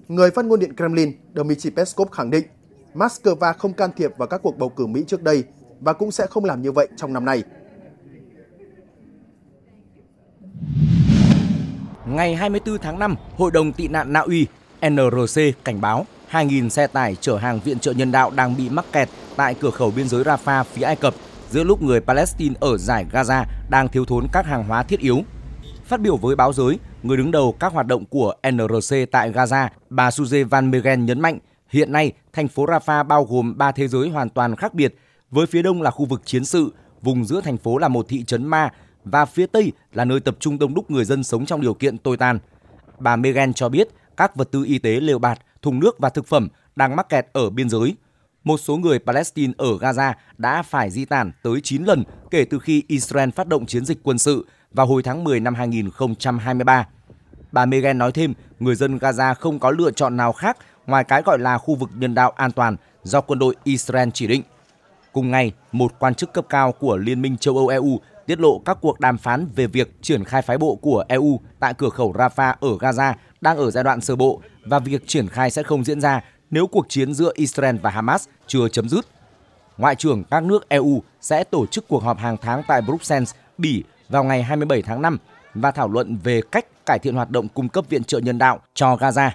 Người phát ngôn Điện Kremlin Dmitry Peskov khẳng định Moscow không can thiệp vào các cuộc bầu cử Mỹ trước đây và cũng sẽ không làm như vậy trong năm nay. Ngày 24 tháng 5, Hội đồng tị nạn Na Uy NRC cảnh báo 2.000 xe tải chở hàng viện trợ nhân đạo đang bị mắc kẹt tại cửa khẩu biên giới Rafah phía Ai Cập giữa lúc người Palestine ở giải Gaza đang thiếu thốn các hàng hóa thiết yếu. Phát biểu với báo giới, người đứng đầu các hoạt động của NRC tại Gaza, bà Suze Van Meegen nhấn mạnh hiện nay thành phố Rafah bao gồm ba thế giới hoàn toàn khác biệt. Với phía đông là khu vực chiến sự, vùng giữa thành phố là một thị trấn ma và phía tây là nơi tập trung đông đúc người dân sống trong điều kiện tồi tàn. Bà Megan cho biết các vật tư y tế lều bạt, thùng nước và thực phẩm đang mắc kẹt ở biên giới. Một số người Palestine ở Gaza đã phải di tản tới 9 lần kể từ khi Israel phát động chiến dịch quân sự vào hồi tháng 10 năm 2023. Bà Megan nói thêm, người dân Gaza không có lựa chọn nào khác ngoài cái gọi là khu vực nhân đạo an toàn do quân đội Israel chỉ định. Cùng ngày, một quan chức cấp cao của Liên minh châu Âu EU tiết lộ các cuộc đàm phán về việc triển khai phái bộ của EU tại cửa khẩu Rafah ở Gaza đang ở giai đoạn sơ bộ và việc triển khai sẽ không diễn ra nếu cuộc chiến giữa Israel và Hamas chưa chấm dứt. Ngoại trưởng các nước EU sẽ tổ chức cuộc họp hàng tháng tại Bruxelles, Bỉ vào ngày 27 tháng 5 và thảo luận về cách cải thiện hoạt động cung cấp viện trợ nhân đạo cho Gaza.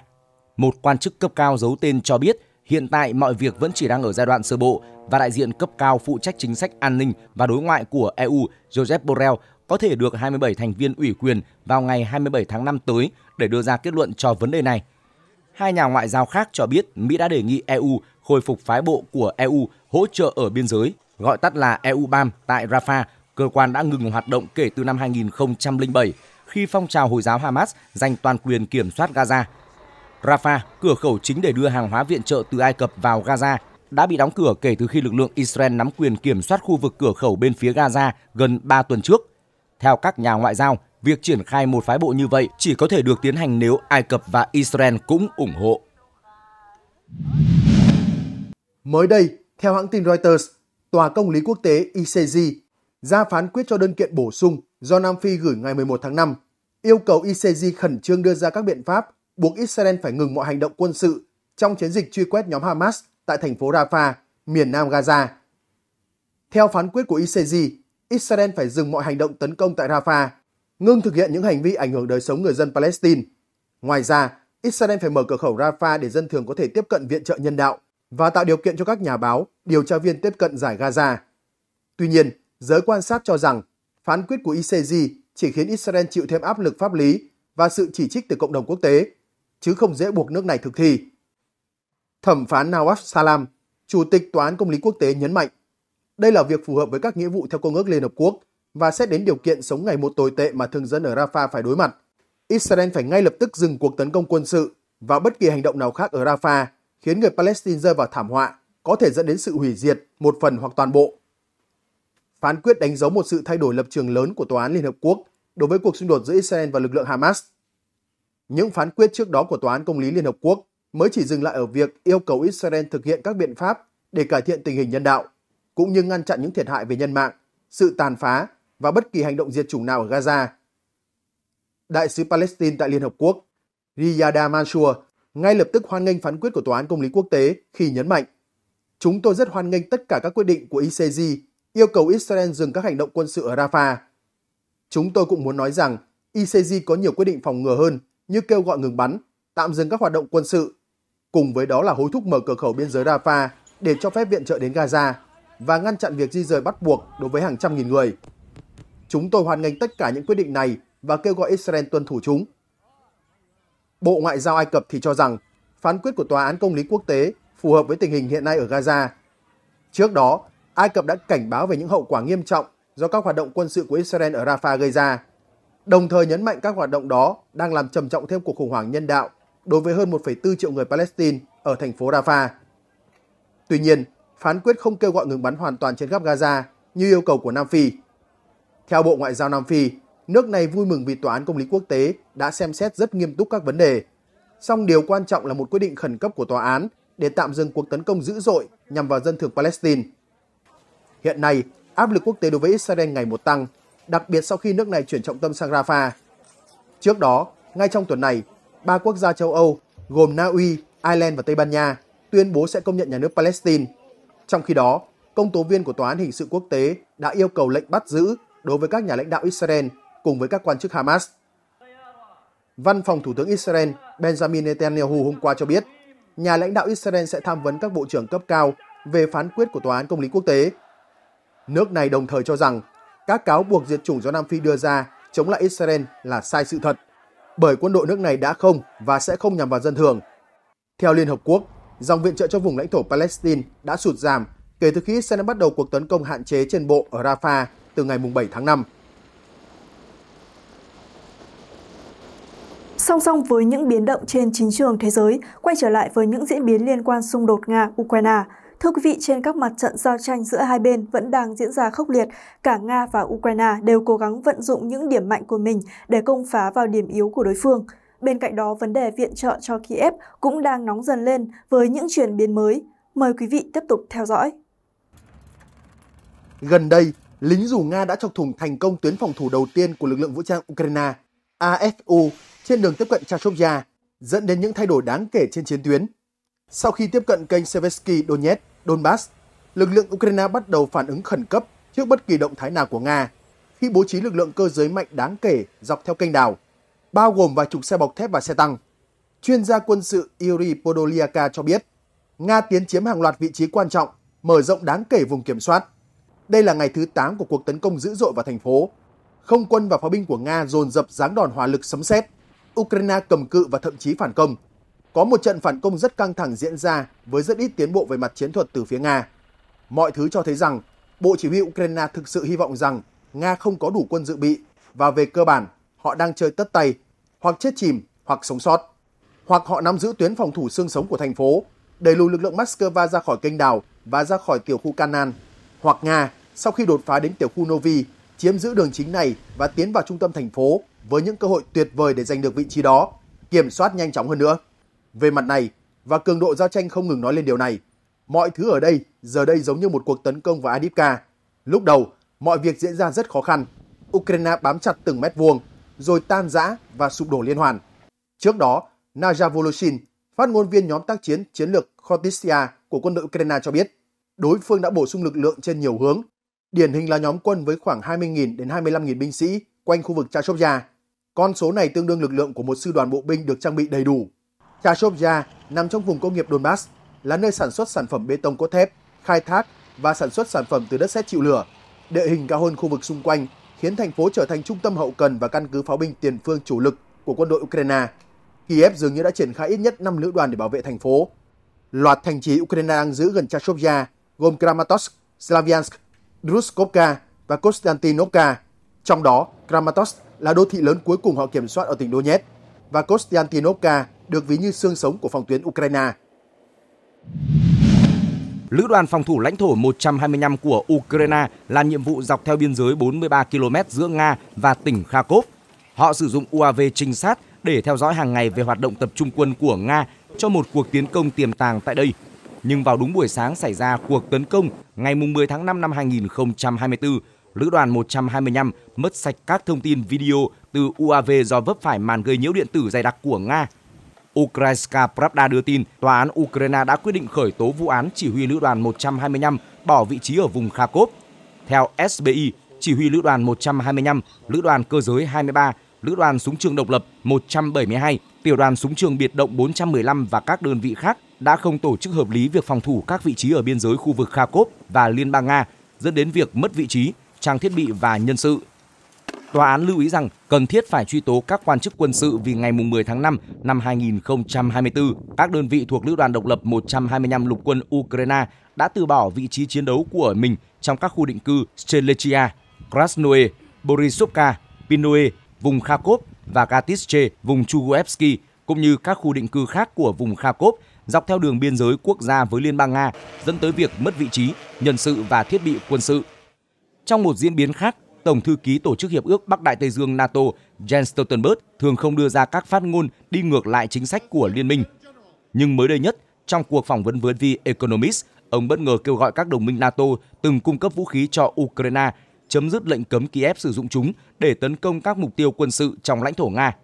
Một quan chức cấp cao giấu tên cho biết Hiện tại mọi việc vẫn chỉ đang ở giai đoạn sơ bộ và đại diện cấp cao phụ trách chính sách an ninh và đối ngoại của EU Joseph Borrell có thể được 27 thành viên ủy quyền vào ngày 27 tháng 5 tới để đưa ra kết luận cho vấn đề này. Hai nhà ngoại giao khác cho biết Mỹ đã đề nghị EU khôi phục phái bộ của EU hỗ trợ ở biên giới, gọi tắt là EUBAM tại Rafah, cơ quan đã ngừng hoạt động kể từ năm 2007 khi phong trào Hồi giáo Hamas giành toàn quyền kiểm soát Gaza – Rafah, cửa khẩu chính để đưa hàng hóa viện trợ từ Ai Cập vào Gaza, đã bị đóng cửa kể từ khi lực lượng Israel nắm quyền kiểm soát khu vực cửa khẩu bên phía Gaza gần 3 tuần trước. Theo các nhà ngoại giao, việc triển khai một phái bộ như vậy chỉ có thể được tiến hành nếu Ai Cập và Israel cũng ủng hộ. Mới đây, theo hãng tin Reuters, Tòa Công lý Quốc tế ICJ ra phán quyết cho đơn kiện bổ sung do Nam Phi gửi ngày 11 tháng 5, yêu cầu ICJ khẩn trương đưa ra các biện pháp buộc Israel phải ngừng mọi hành động quân sự trong chiến dịch truy quét nhóm Hamas tại thành phố Rafah, miền nam Gaza. Theo phán quyết của ICJ, Israel phải dừng mọi hành động tấn công tại Rafah, ngưng thực hiện những hành vi ảnh hưởng đời sống người dân Palestine. Ngoài ra, Israel phải mở cửa khẩu Rafah để dân thường có thể tiếp cận viện trợ nhân đạo và tạo điều kiện cho các nhà báo, điều tra viên tiếp cận giải Gaza. Tuy nhiên, giới quan sát cho rằng phán quyết của ICJ chỉ khiến Israel chịu thêm áp lực pháp lý và sự chỉ trích từ cộng đồng quốc tế chứ không dễ buộc nước này thực thi. Thẩm phán Nawaf Salam, Chủ tịch Tòa án Công lý Quốc tế nhấn mạnh, đây là việc phù hợp với các nghĩa vụ theo Công ước Liên Hợp Quốc và xét đến điều kiện sống ngày một tồi tệ mà thường dân ở Rafah phải đối mặt. Israel phải ngay lập tức dừng cuộc tấn công quân sự và bất kỳ hành động nào khác ở Rafah khiến người Palestine rơi vào thảm họa có thể dẫn đến sự hủy diệt một phần hoặc toàn bộ. Phán quyết đánh dấu một sự thay đổi lập trường lớn của Tòa án Liên Hợp Quốc đối với cuộc xung đột giữa Israel và lực lượng Hamas – những phán quyết trước đó của Tòa án Công lý Liên Hợp Quốc mới chỉ dừng lại ở việc yêu cầu Israel thực hiện các biện pháp để cải thiện tình hình nhân đạo, cũng như ngăn chặn những thiệt hại về nhân mạng, sự tàn phá và bất kỳ hành động diệt chủng nào ở Gaza. Đại sứ Palestine tại Liên Hợp Quốc Riyada Mansour ngay lập tức hoan nghênh phán quyết của Tòa án Công lý Quốc tế khi nhấn mạnh Chúng tôi rất hoan nghênh tất cả các quyết định của ICJ yêu cầu Israel dừng các hành động quân sự ở Rafah. Chúng tôi cũng muốn nói rằng ICJ có nhiều quyết định phòng ngừa hơn như kêu gọi ngừng bắn, tạm dừng các hoạt động quân sự, cùng với đó là hối thúc mở cửa khẩu biên giới Rafah để cho phép viện trợ đến Gaza và ngăn chặn việc di rời bắt buộc đối với hàng trăm nghìn người. Chúng tôi hoan nghênh tất cả những quyết định này và kêu gọi Israel tuân thủ chúng. Bộ Ngoại giao Ai Cập thì cho rằng phán quyết của Tòa án Công lý Quốc tế phù hợp với tình hình hiện nay ở Gaza. Trước đó, Ai Cập đã cảnh báo về những hậu quả nghiêm trọng do các hoạt động quân sự của Israel ở Rafah gây ra đồng thời nhấn mạnh các hoạt động đó đang làm trầm trọng thêm cuộc khủng hoảng nhân đạo đối với hơn 1,4 triệu người Palestine ở thành phố Rafah. Tuy nhiên, phán quyết không kêu gọi ngừng bắn hoàn toàn trên khắp Gaza như yêu cầu của Nam Phi. Theo Bộ Ngoại giao Nam Phi, nước này vui mừng vì Tòa án Công lý Quốc tế đã xem xét rất nghiêm túc các vấn đề. Song điều quan trọng là một quyết định khẩn cấp của tòa án để tạm dừng cuộc tấn công dữ dội nhằm vào dân thường Palestine. Hiện nay, áp lực quốc tế đối với Israel ngày một tăng – đặc biệt sau khi nước này chuyển trọng tâm sang Rafah. Trước đó, ngay trong tuần này, ba quốc gia châu Âu gồm Na Uy, Ireland và Tây Ban Nha tuyên bố sẽ công nhận nhà nước Palestine. Trong khi đó, công tố viên của Tòa án Hình sự Quốc tế đã yêu cầu lệnh bắt giữ đối với các nhà lãnh đạo Israel cùng với các quan chức Hamas. Văn phòng Thủ tướng Israel Benjamin Netanyahu hôm qua cho biết, nhà lãnh đạo Israel sẽ tham vấn các bộ trưởng cấp cao về phán quyết của Tòa án Công lý Quốc tế. Nước này đồng thời cho rằng các cáo buộc diệt chủng do Nam Phi đưa ra chống lại Israel là sai sự thật, bởi quân đội nước này đã không và sẽ không nhằm vào dân thường. Theo Liên Hợp Quốc, dòng viện trợ cho vùng lãnh thổ Palestine đã sụt giảm kể từ khi Israel bắt đầu cuộc tấn công hạn chế trên bộ ở Rafah từ ngày 7 tháng 5. Song song với những biến động trên chính trường thế giới, quay trở lại với những diễn biến liên quan xung đột Nga-Ukraine, Thưa quý vị, trên các mặt trận giao tranh giữa hai bên vẫn đang diễn ra khốc liệt, cả Nga và Ukraine đều cố gắng vận dụng những điểm mạnh của mình để công phá vào điểm yếu của đối phương. Bên cạnh đó, vấn đề viện trợ cho Kiev cũng đang nóng dần lên với những chuyển biến mới. Mời quý vị tiếp tục theo dõi. Gần đây, lính dù Nga đã chọc thủng thành công tuyến phòng thủ đầu tiên của lực lượng vũ trang Ukraine, AFU, trên đường tiếp cận chashovia, dẫn đến những thay đổi đáng kể trên chiến tuyến. Sau khi tiếp cận kênh Seversky Donetsk, Donbass, lực lượng Ukraine bắt đầu phản ứng khẩn cấp trước bất kỳ động thái nào của Nga khi bố trí lực lượng cơ giới mạnh đáng kể dọc theo kênh đào, bao gồm vài chục xe bọc thép và xe tăng. Chuyên gia quân sự Yuri Podolyaka cho biết, Nga tiến chiếm hàng loạt vị trí quan trọng, mở rộng đáng kể vùng kiểm soát. Đây là ngày thứ 8 của cuộc tấn công dữ dội vào thành phố. Không quân và pháo binh của Nga dồn dập giáng đòn hỏa lực sấm sét. Ukraine cầm cự và thậm chí phản công. Có một trận phản công rất căng thẳng diễn ra với rất ít tiến bộ về mặt chiến thuật từ phía Nga. Mọi thứ cho thấy rằng Bộ Chỉ huy Ukraine thực sự hy vọng rằng Nga không có đủ quân dự bị và về cơ bản họ đang chơi tất tay, hoặc chết chìm hoặc sống sót. Hoặc họ nắm giữ tuyến phòng thủ xương sống của thành phố, đẩy lùi lực lượng Moscow ra khỏi kênh đào và ra khỏi tiểu khu Canaan. Hoặc Nga, sau khi đột phá đến tiểu khu Novi, chiếm giữ đường chính này và tiến vào trung tâm thành phố với những cơ hội tuyệt vời để giành được vị trí đó, kiểm soát nhanh chóng hơn nữa. Về mặt này, và cường độ giao tranh không ngừng nói lên điều này, mọi thứ ở đây giờ đây giống như một cuộc tấn công vào Adipka. Lúc đầu, mọi việc diễn ra rất khó khăn. Ukraine bám chặt từng mét vuông, rồi tan rã và sụp đổ liên hoàn. Trước đó, Naja Voloshin, phát ngôn viên nhóm tác chiến chiến lược Khortistia của quân đội Ukraine cho biết, đối phương đã bổ sung lực lượng trên nhiều hướng, điển hình là nhóm quân với khoảng 20.000 đến 25.000 binh sĩ quanh khu vực Chashovya. Con số này tương đương lực lượng của một sư đoàn bộ binh được trang bị đầy đủ Khashoggia nằm trong vùng công nghiệp Donbass, là nơi sản xuất sản phẩm bê tông cốt thép, khai thác và sản xuất sản phẩm từ đất sét chịu lửa. Địa hình cao hơn khu vực xung quanh khiến thành phố trở thành trung tâm hậu cần và căn cứ pháo binh tiền phương chủ lực của quân đội Ukraine. Kiev dường như đã triển khai ít nhất 5 lữ đoàn để bảo vệ thành phố. Loạt thành trì Ukraine đang giữ gần Chashovya gồm Kramatorsk, Slavyansk, Druskovka và Konstantinovka. Trong đó, Kramatorsk là đô thị lớn cuối cùng họ kiểm soát ở tỉnh Donetsk và Konstantinovka được ví như xương sống của phòng tuyến Ukraine. Lữ đoàn phòng thủ lãnh thổ 125 của Ukraine làm nhiệm vụ dọc theo biên giới 43 km giữa Nga và tỉnh Kharkov. Họ sử dụng UAV trinh sát để theo dõi hàng ngày về hoạt động tập trung quân của Nga cho một cuộc tiến công tiềm tàng tại đây. Nhưng vào đúng buổi sáng xảy ra cuộc tấn công ngày 10 tháng 5 năm 2024, Lữ đoàn 125 mất sạch các thông tin video từ UAV do vấp phải màn gây nhiễu điện tử dày đặc của Nga – Ukrainska Pravda đưa tin, tòa án Ukraine đã quyết định khởi tố vụ án chỉ huy lữ đoàn 125 bỏ vị trí ở vùng Kharkov. Theo SBI, chỉ huy lữ đoàn 125, lữ đoàn cơ giới 23, lữ đoàn súng trường độc lập 172, tiểu đoàn súng trường biệt động 415 và các đơn vị khác đã không tổ chức hợp lý việc phòng thủ các vị trí ở biên giới khu vực Kharkov và Liên bang Nga, dẫn đến việc mất vị trí, trang thiết bị và nhân sự. Tòa án lưu ý rằng cần thiết phải truy tố các quan chức quân sự vì ngày 10 tháng 5 năm 2024, các đơn vị thuộc Lữ đoàn độc lập 125 lục quân Ukraine đã từ bỏ vị trí chiến đấu của mình trong các khu định cư Strelichia, Krasnoe, Borisovka, Pinoe, vùng Kharkov và Katysche, vùng Chugoevsky, cũng như các khu định cư khác của vùng Kharkov dọc theo đường biên giới quốc gia với Liên bang Nga, dẫn tới việc mất vị trí, nhân sự và thiết bị quân sự. Trong một diễn biến khác, Tổng thư ký Tổ chức Hiệp ước Bắc Đại Tây Dương NATO Jens Stoltenberg thường không đưa ra các phát ngôn đi ngược lại chính sách của liên minh. Nhưng mới đây nhất, trong cuộc phỏng vấn với The Economist, ông bất ngờ kêu gọi các đồng minh NATO từng cung cấp vũ khí cho Ukraine chấm dứt lệnh cấm Kiev sử dụng chúng để tấn công các mục tiêu quân sự trong lãnh thổ Nga.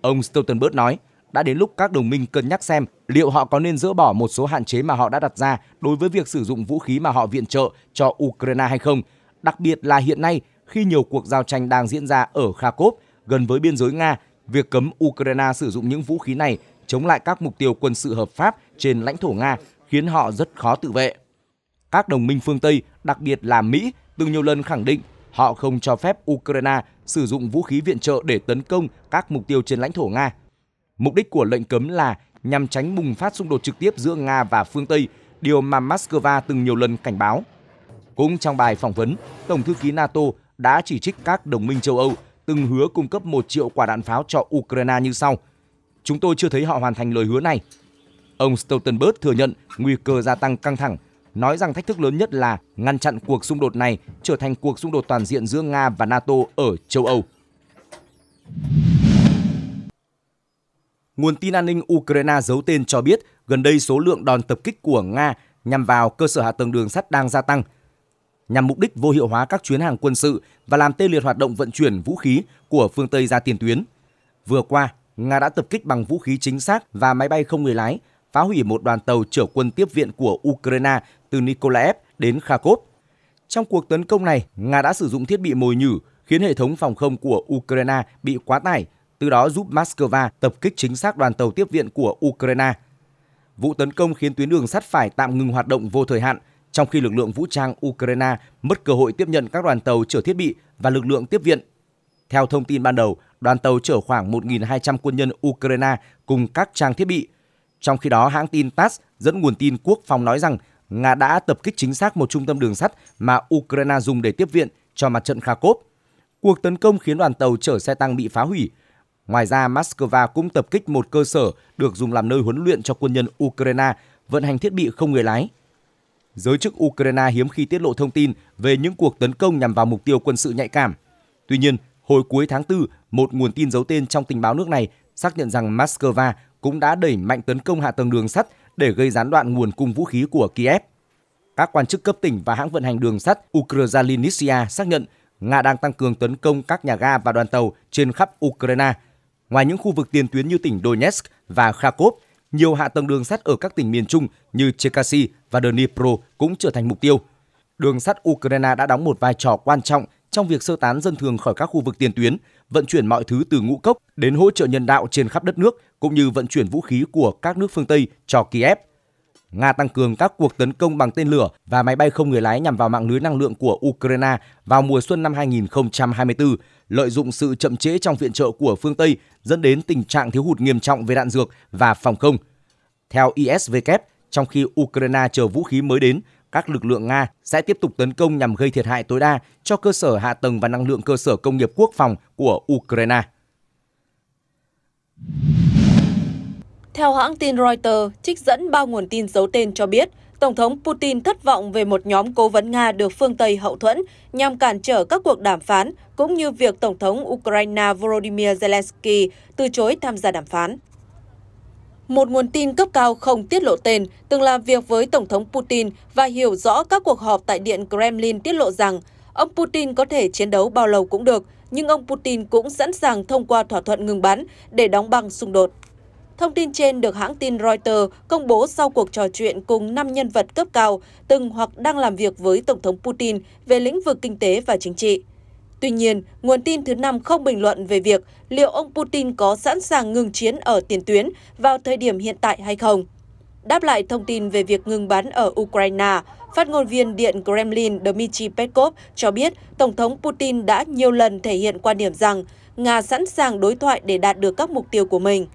Ông Stoltenberg nói, đã đến lúc các đồng minh cân nhắc xem liệu họ có nên dỡ bỏ một số hạn chế mà họ đã đặt ra đối với việc sử dụng vũ khí mà họ viện trợ cho Ukraine hay không, đặc biệt là hiện nay khi nhiều cuộc giao tranh đang diễn ra ở Kharkov gần với biên giới Nga, việc cấm Ukraine sử dụng những vũ khí này chống lại các mục tiêu quân sự hợp pháp trên lãnh thổ Nga khiến họ rất khó tự vệ. Các đồng minh phương Tây, đặc biệt là Mỹ, từng nhiều lần khẳng định họ không cho phép Ukraine sử dụng vũ khí viện trợ để tấn công các mục tiêu trên lãnh thổ Nga. Mục đích của lệnh cấm là nhằm tránh bùng phát xung đột trực tiếp giữa Nga và phương Tây, điều mà Moscow từng nhiều lần cảnh báo. Cũng trong bài phỏng vấn, Tổng thư ký NATO đã chỉ trích các đồng minh châu Âu từng hứa cung cấp 1 triệu quả đạn pháo cho Ukraine như sau. Chúng tôi chưa thấy họ hoàn thành lời hứa này. Ông Stoltenberg thừa nhận nguy cơ gia tăng căng thẳng, nói rằng thách thức lớn nhất là ngăn chặn cuộc xung đột này trở thành cuộc xung đột toàn diện giữa Nga và NATO ở châu Âu. Nguồn tin an ninh Ukraine giấu tên cho biết gần đây số lượng đòn tập kích của Nga nhằm vào cơ sở hạ tầng đường sắt đang gia tăng – nhằm mục đích vô hiệu hóa các chuyến hàng quân sự và làm tê liệt hoạt động vận chuyển vũ khí của phương Tây ra tiền tuyến. Vừa qua, Nga đã tập kích bằng vũ khí chính xác và máy bay không người lái, phá hủy một đoàn tàu chở quân tiếp viện của Ukraine từ Nikolaev đến Kharkov. Trong cuộc tấn công này, Nga đã sử dụng thiết bị mồi nhử khiến hệ thống phòng không của Ukraine bị quá tải, từ đó giúp Moscow tập kích chính xác đoàn tàu tiếp viện của Ukraine. Vụ tấn công khiến tuyến đường sắt phải tạm ngừng hoạt động vô thời hạn – trong khi lực lượng vũ trang Ukraine mất cơ hội tiếp nhận các đoàn tàu chở thiết bị và lực lượng tiếp viện. Theo thông tin ban đầu, đoàn tàu chở khoảng 1.200 quân nhân Ukraine cùng các trang thiết bị. Trong khi đó, hãng tin TASS dẫn nguồn tin quốc phòng nói rằng Nga đã tập kích chính xác một trung tâm đường sắt mà Ukraine dùng để tiếp viện cho mặt trận Kharkov. Cuộc tấn công khiến đoàn tàu chở xe tăng bị phá hủy. Ngoài ra, Moscow cũng tập kích một cơ sở được dùng làm nơi huấn luyện cho quân nhân Ukraine vận hành thiết bị không người lái – giới chức Ukraine hiếm khi tiết lộ thông tin về những cuộc tấn công nhằm vào mục tiêu quân sự nhạy cảm. Tuy nhiên, hồi cuối tháng 4, một nguồn tin giấu tên trong tình báo nước này xác nhận rằng Moscow cũng đã đẩy mạnh tấn công hạ tầng đường sắt để gây gián đoạn nguồn cung vũ khí của Kiev. Các quan chức cấp tỉnh và hãng vận hành đường sắt Ukrazalinitsia xác nhận Nga đang tăng cường tấn công các nhà ga và đoàn tàu trên khắp Ukraine. Ngoài những khu vực tiền tuyến như tỉnh Donetsk và Kharkov, nhiều hạ tầng đường sắt ở các tỉnh miền Trung như Cherkasy và Dnipro cũng trở thành mục tiêu. Đường sắt Ukraine đã đóng một vai trò quan trọng trong việc sơ tán dân thường khỏi các khu vực tiền tuyến, vận chuyển mọi thứ từ ngũ cốc đến hỗ trợ nhân đạo trên khắp đất nước cũng như vận chuyển vũ khí của các nước phương Tây cho Kiev. Nga tăng cường các cuộc tấn công bằng tên lửa và máy bay không người lái nhằm vào mạng lưới năng lượng của Ukraine vào mùa xuân năm 2024, lợi dụng sự chậm trễ trong viện trợ của phương Tây dẫn đến tình trạng thiếu hụt nghiêm trọng về đạn dược và phòng không. Theo ISW, trong khi Ukraine chờ vũ khí mới đến, các lực lượng Nga sẽ tiếp tục tấn công nhằm gây thiệt hại tối đa cho cơ sở hạ tầng và năng lượng cơ sở công nghiệp quốc phòng của Ukraine. Theo hãng tin Reuters, trích dẫn ba nguồn tin giấu tên cho biết, Tổng thống Putin thất vọng về một nhóm cố vấn Nga được phương Tây hậu thuẫn nhằm cản trở các cuộc đàm phán, cũng như việc Tổng thống Ukraine Volodymyr Zelensky từ chối tham gia đàm phán. Một nguồn tin cấp cao không tiết lộ tên từng làm việc với Tổng thống Putin và hiểu rõ các cuộc họp tại Điện Kremlin tiết lộ rằng ông Putin có thể chiến đấu bao lâu cũng được, nhưng ông Putin cũng sẵn sàng thông qua thỏa thuận ngừng bắn để đóng băng xung đột. Thông tin trên được hãng tin Reuters công bố sau cuộc trò chuyện cùng 5 nhân vật cấp cao từng hoặc đang làm việc với Tổng thống Putin về lĩnh vực kinh tế và chính trị. Tuy nhiên, nguồn tin thứ năm không bình luận về việc liệu ông Putin có sẵn sàng ngừng chiến ở tiền tuyến vào thời điểm hiện tại hay không. Đáp lại thông tin về việc ngừng bắn ở Ukraine, phát ngôn viên Điện Kremlin Dmitry Peskov cho biết Tổng thống Putin đã nhiều lần thể hiện quan điểm rằng Nga sẵn sàng đối thoại để đạt được các mục tiêu của mình.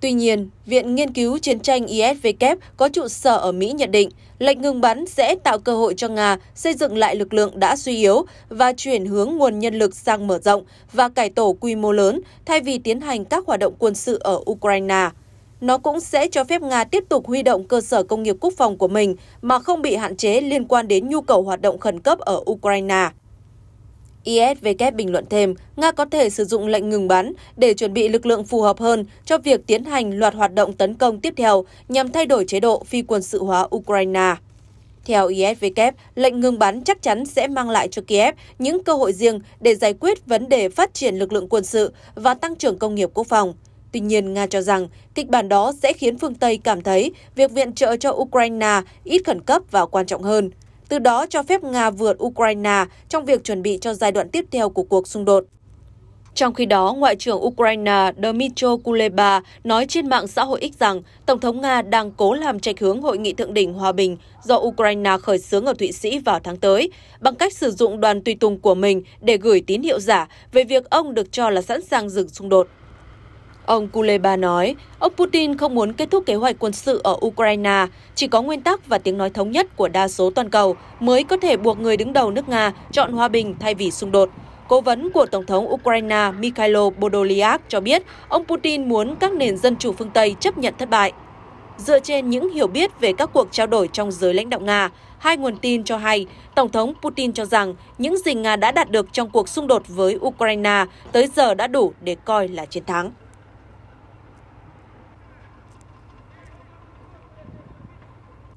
Tuy nhiên, Viện Nghiên cứu Chiến tranh ISW có trụ sở ở Mỹ nhận định lệnh ngừng bắn sẽ tạo cơ hội cho Nga xây dựng lại lực lượng đã suy yếu và chuyển hướng nguồn nhân lực sang mở rộng và cải tổ quy mô lớn thay vì tiến hành các hoạt động quân sự ở Ukraine. Nó cũng sẽ cho phép Nga tiếp tục huy động cơ sở công nghiệp quốc phòng của mình mà không bị hạn chế liên quan đến nhu cầu hoạt động khẩn cấp ở Ukraine. ISW bình luận thêm, Nga có thể sử dụng lệnh ngừng bắn để chuẩn bị lực lượng phù hợp hơn cho việc tiến hành loạt hoạt động tấn công tiếp theo nhằm thay đổi chế độ phi quân sự hóa Ukraine. Theo ISW, lệnh ngừng bắn chắc chắn sẽ mang lại cho Kiev những cơ hội riêng để giải quyết vấn đề phát triển lực lượng quân sự và tăng trưởng công nghiệp quốc phòng. Tuy nhiên, Nga cho rằng kịch bản đó sẽ khiến phương Tây cảm thấy việc viện trợ cho Ukraine ít khẩn cấp và quan trọng hơn từ đó cho phép Nga vượt Ukraine trong việc chuẩn bị cho giai đoạn tiếp theo của cuộc xung đột. Trong khi đó, Ngoại trưởng Ukraine Dmytro Kuleba nói trên mạng xã hội X rằng Tổng thống Nga đang cố làm trạch hướng hội nghị thượng đỉnh hòa bình do Ukraine khởi xướng ở Thụy Sĩ vào tháng tới, bằng cách sử dụng đoàn tùy tùng của mình để gửi tín hiệu giả về việc ông được cho là sẵn sàng dừng xung đột. Ông Kuleba nói, ông Putin không muốn kết thúc kế hoạch quân sự ở Ukraine, chỉ có nguyên tắc và tiếng nói thống nhất của đa số toàn cầu mới có thể buộc người đứng đầu nước Nga chọn hòa bình thay vì xung đột. Cố vấn của Tổng thống Ukraine Mikhailo Bodoliak cho biết ông Putin muốn các nền dân chủ phương Tây chấp nhận thất bại. Dựa trên những hiểu biết về các cuộc trao đổi trong giới lãnh đạo Nga, hai nguồn tin cho hay Tổng thống Putin cho rằng những gì Nga đã đạt được trong cuộc xung đột với Ukraine tới giờ đã đủ để coi là chiến thắng.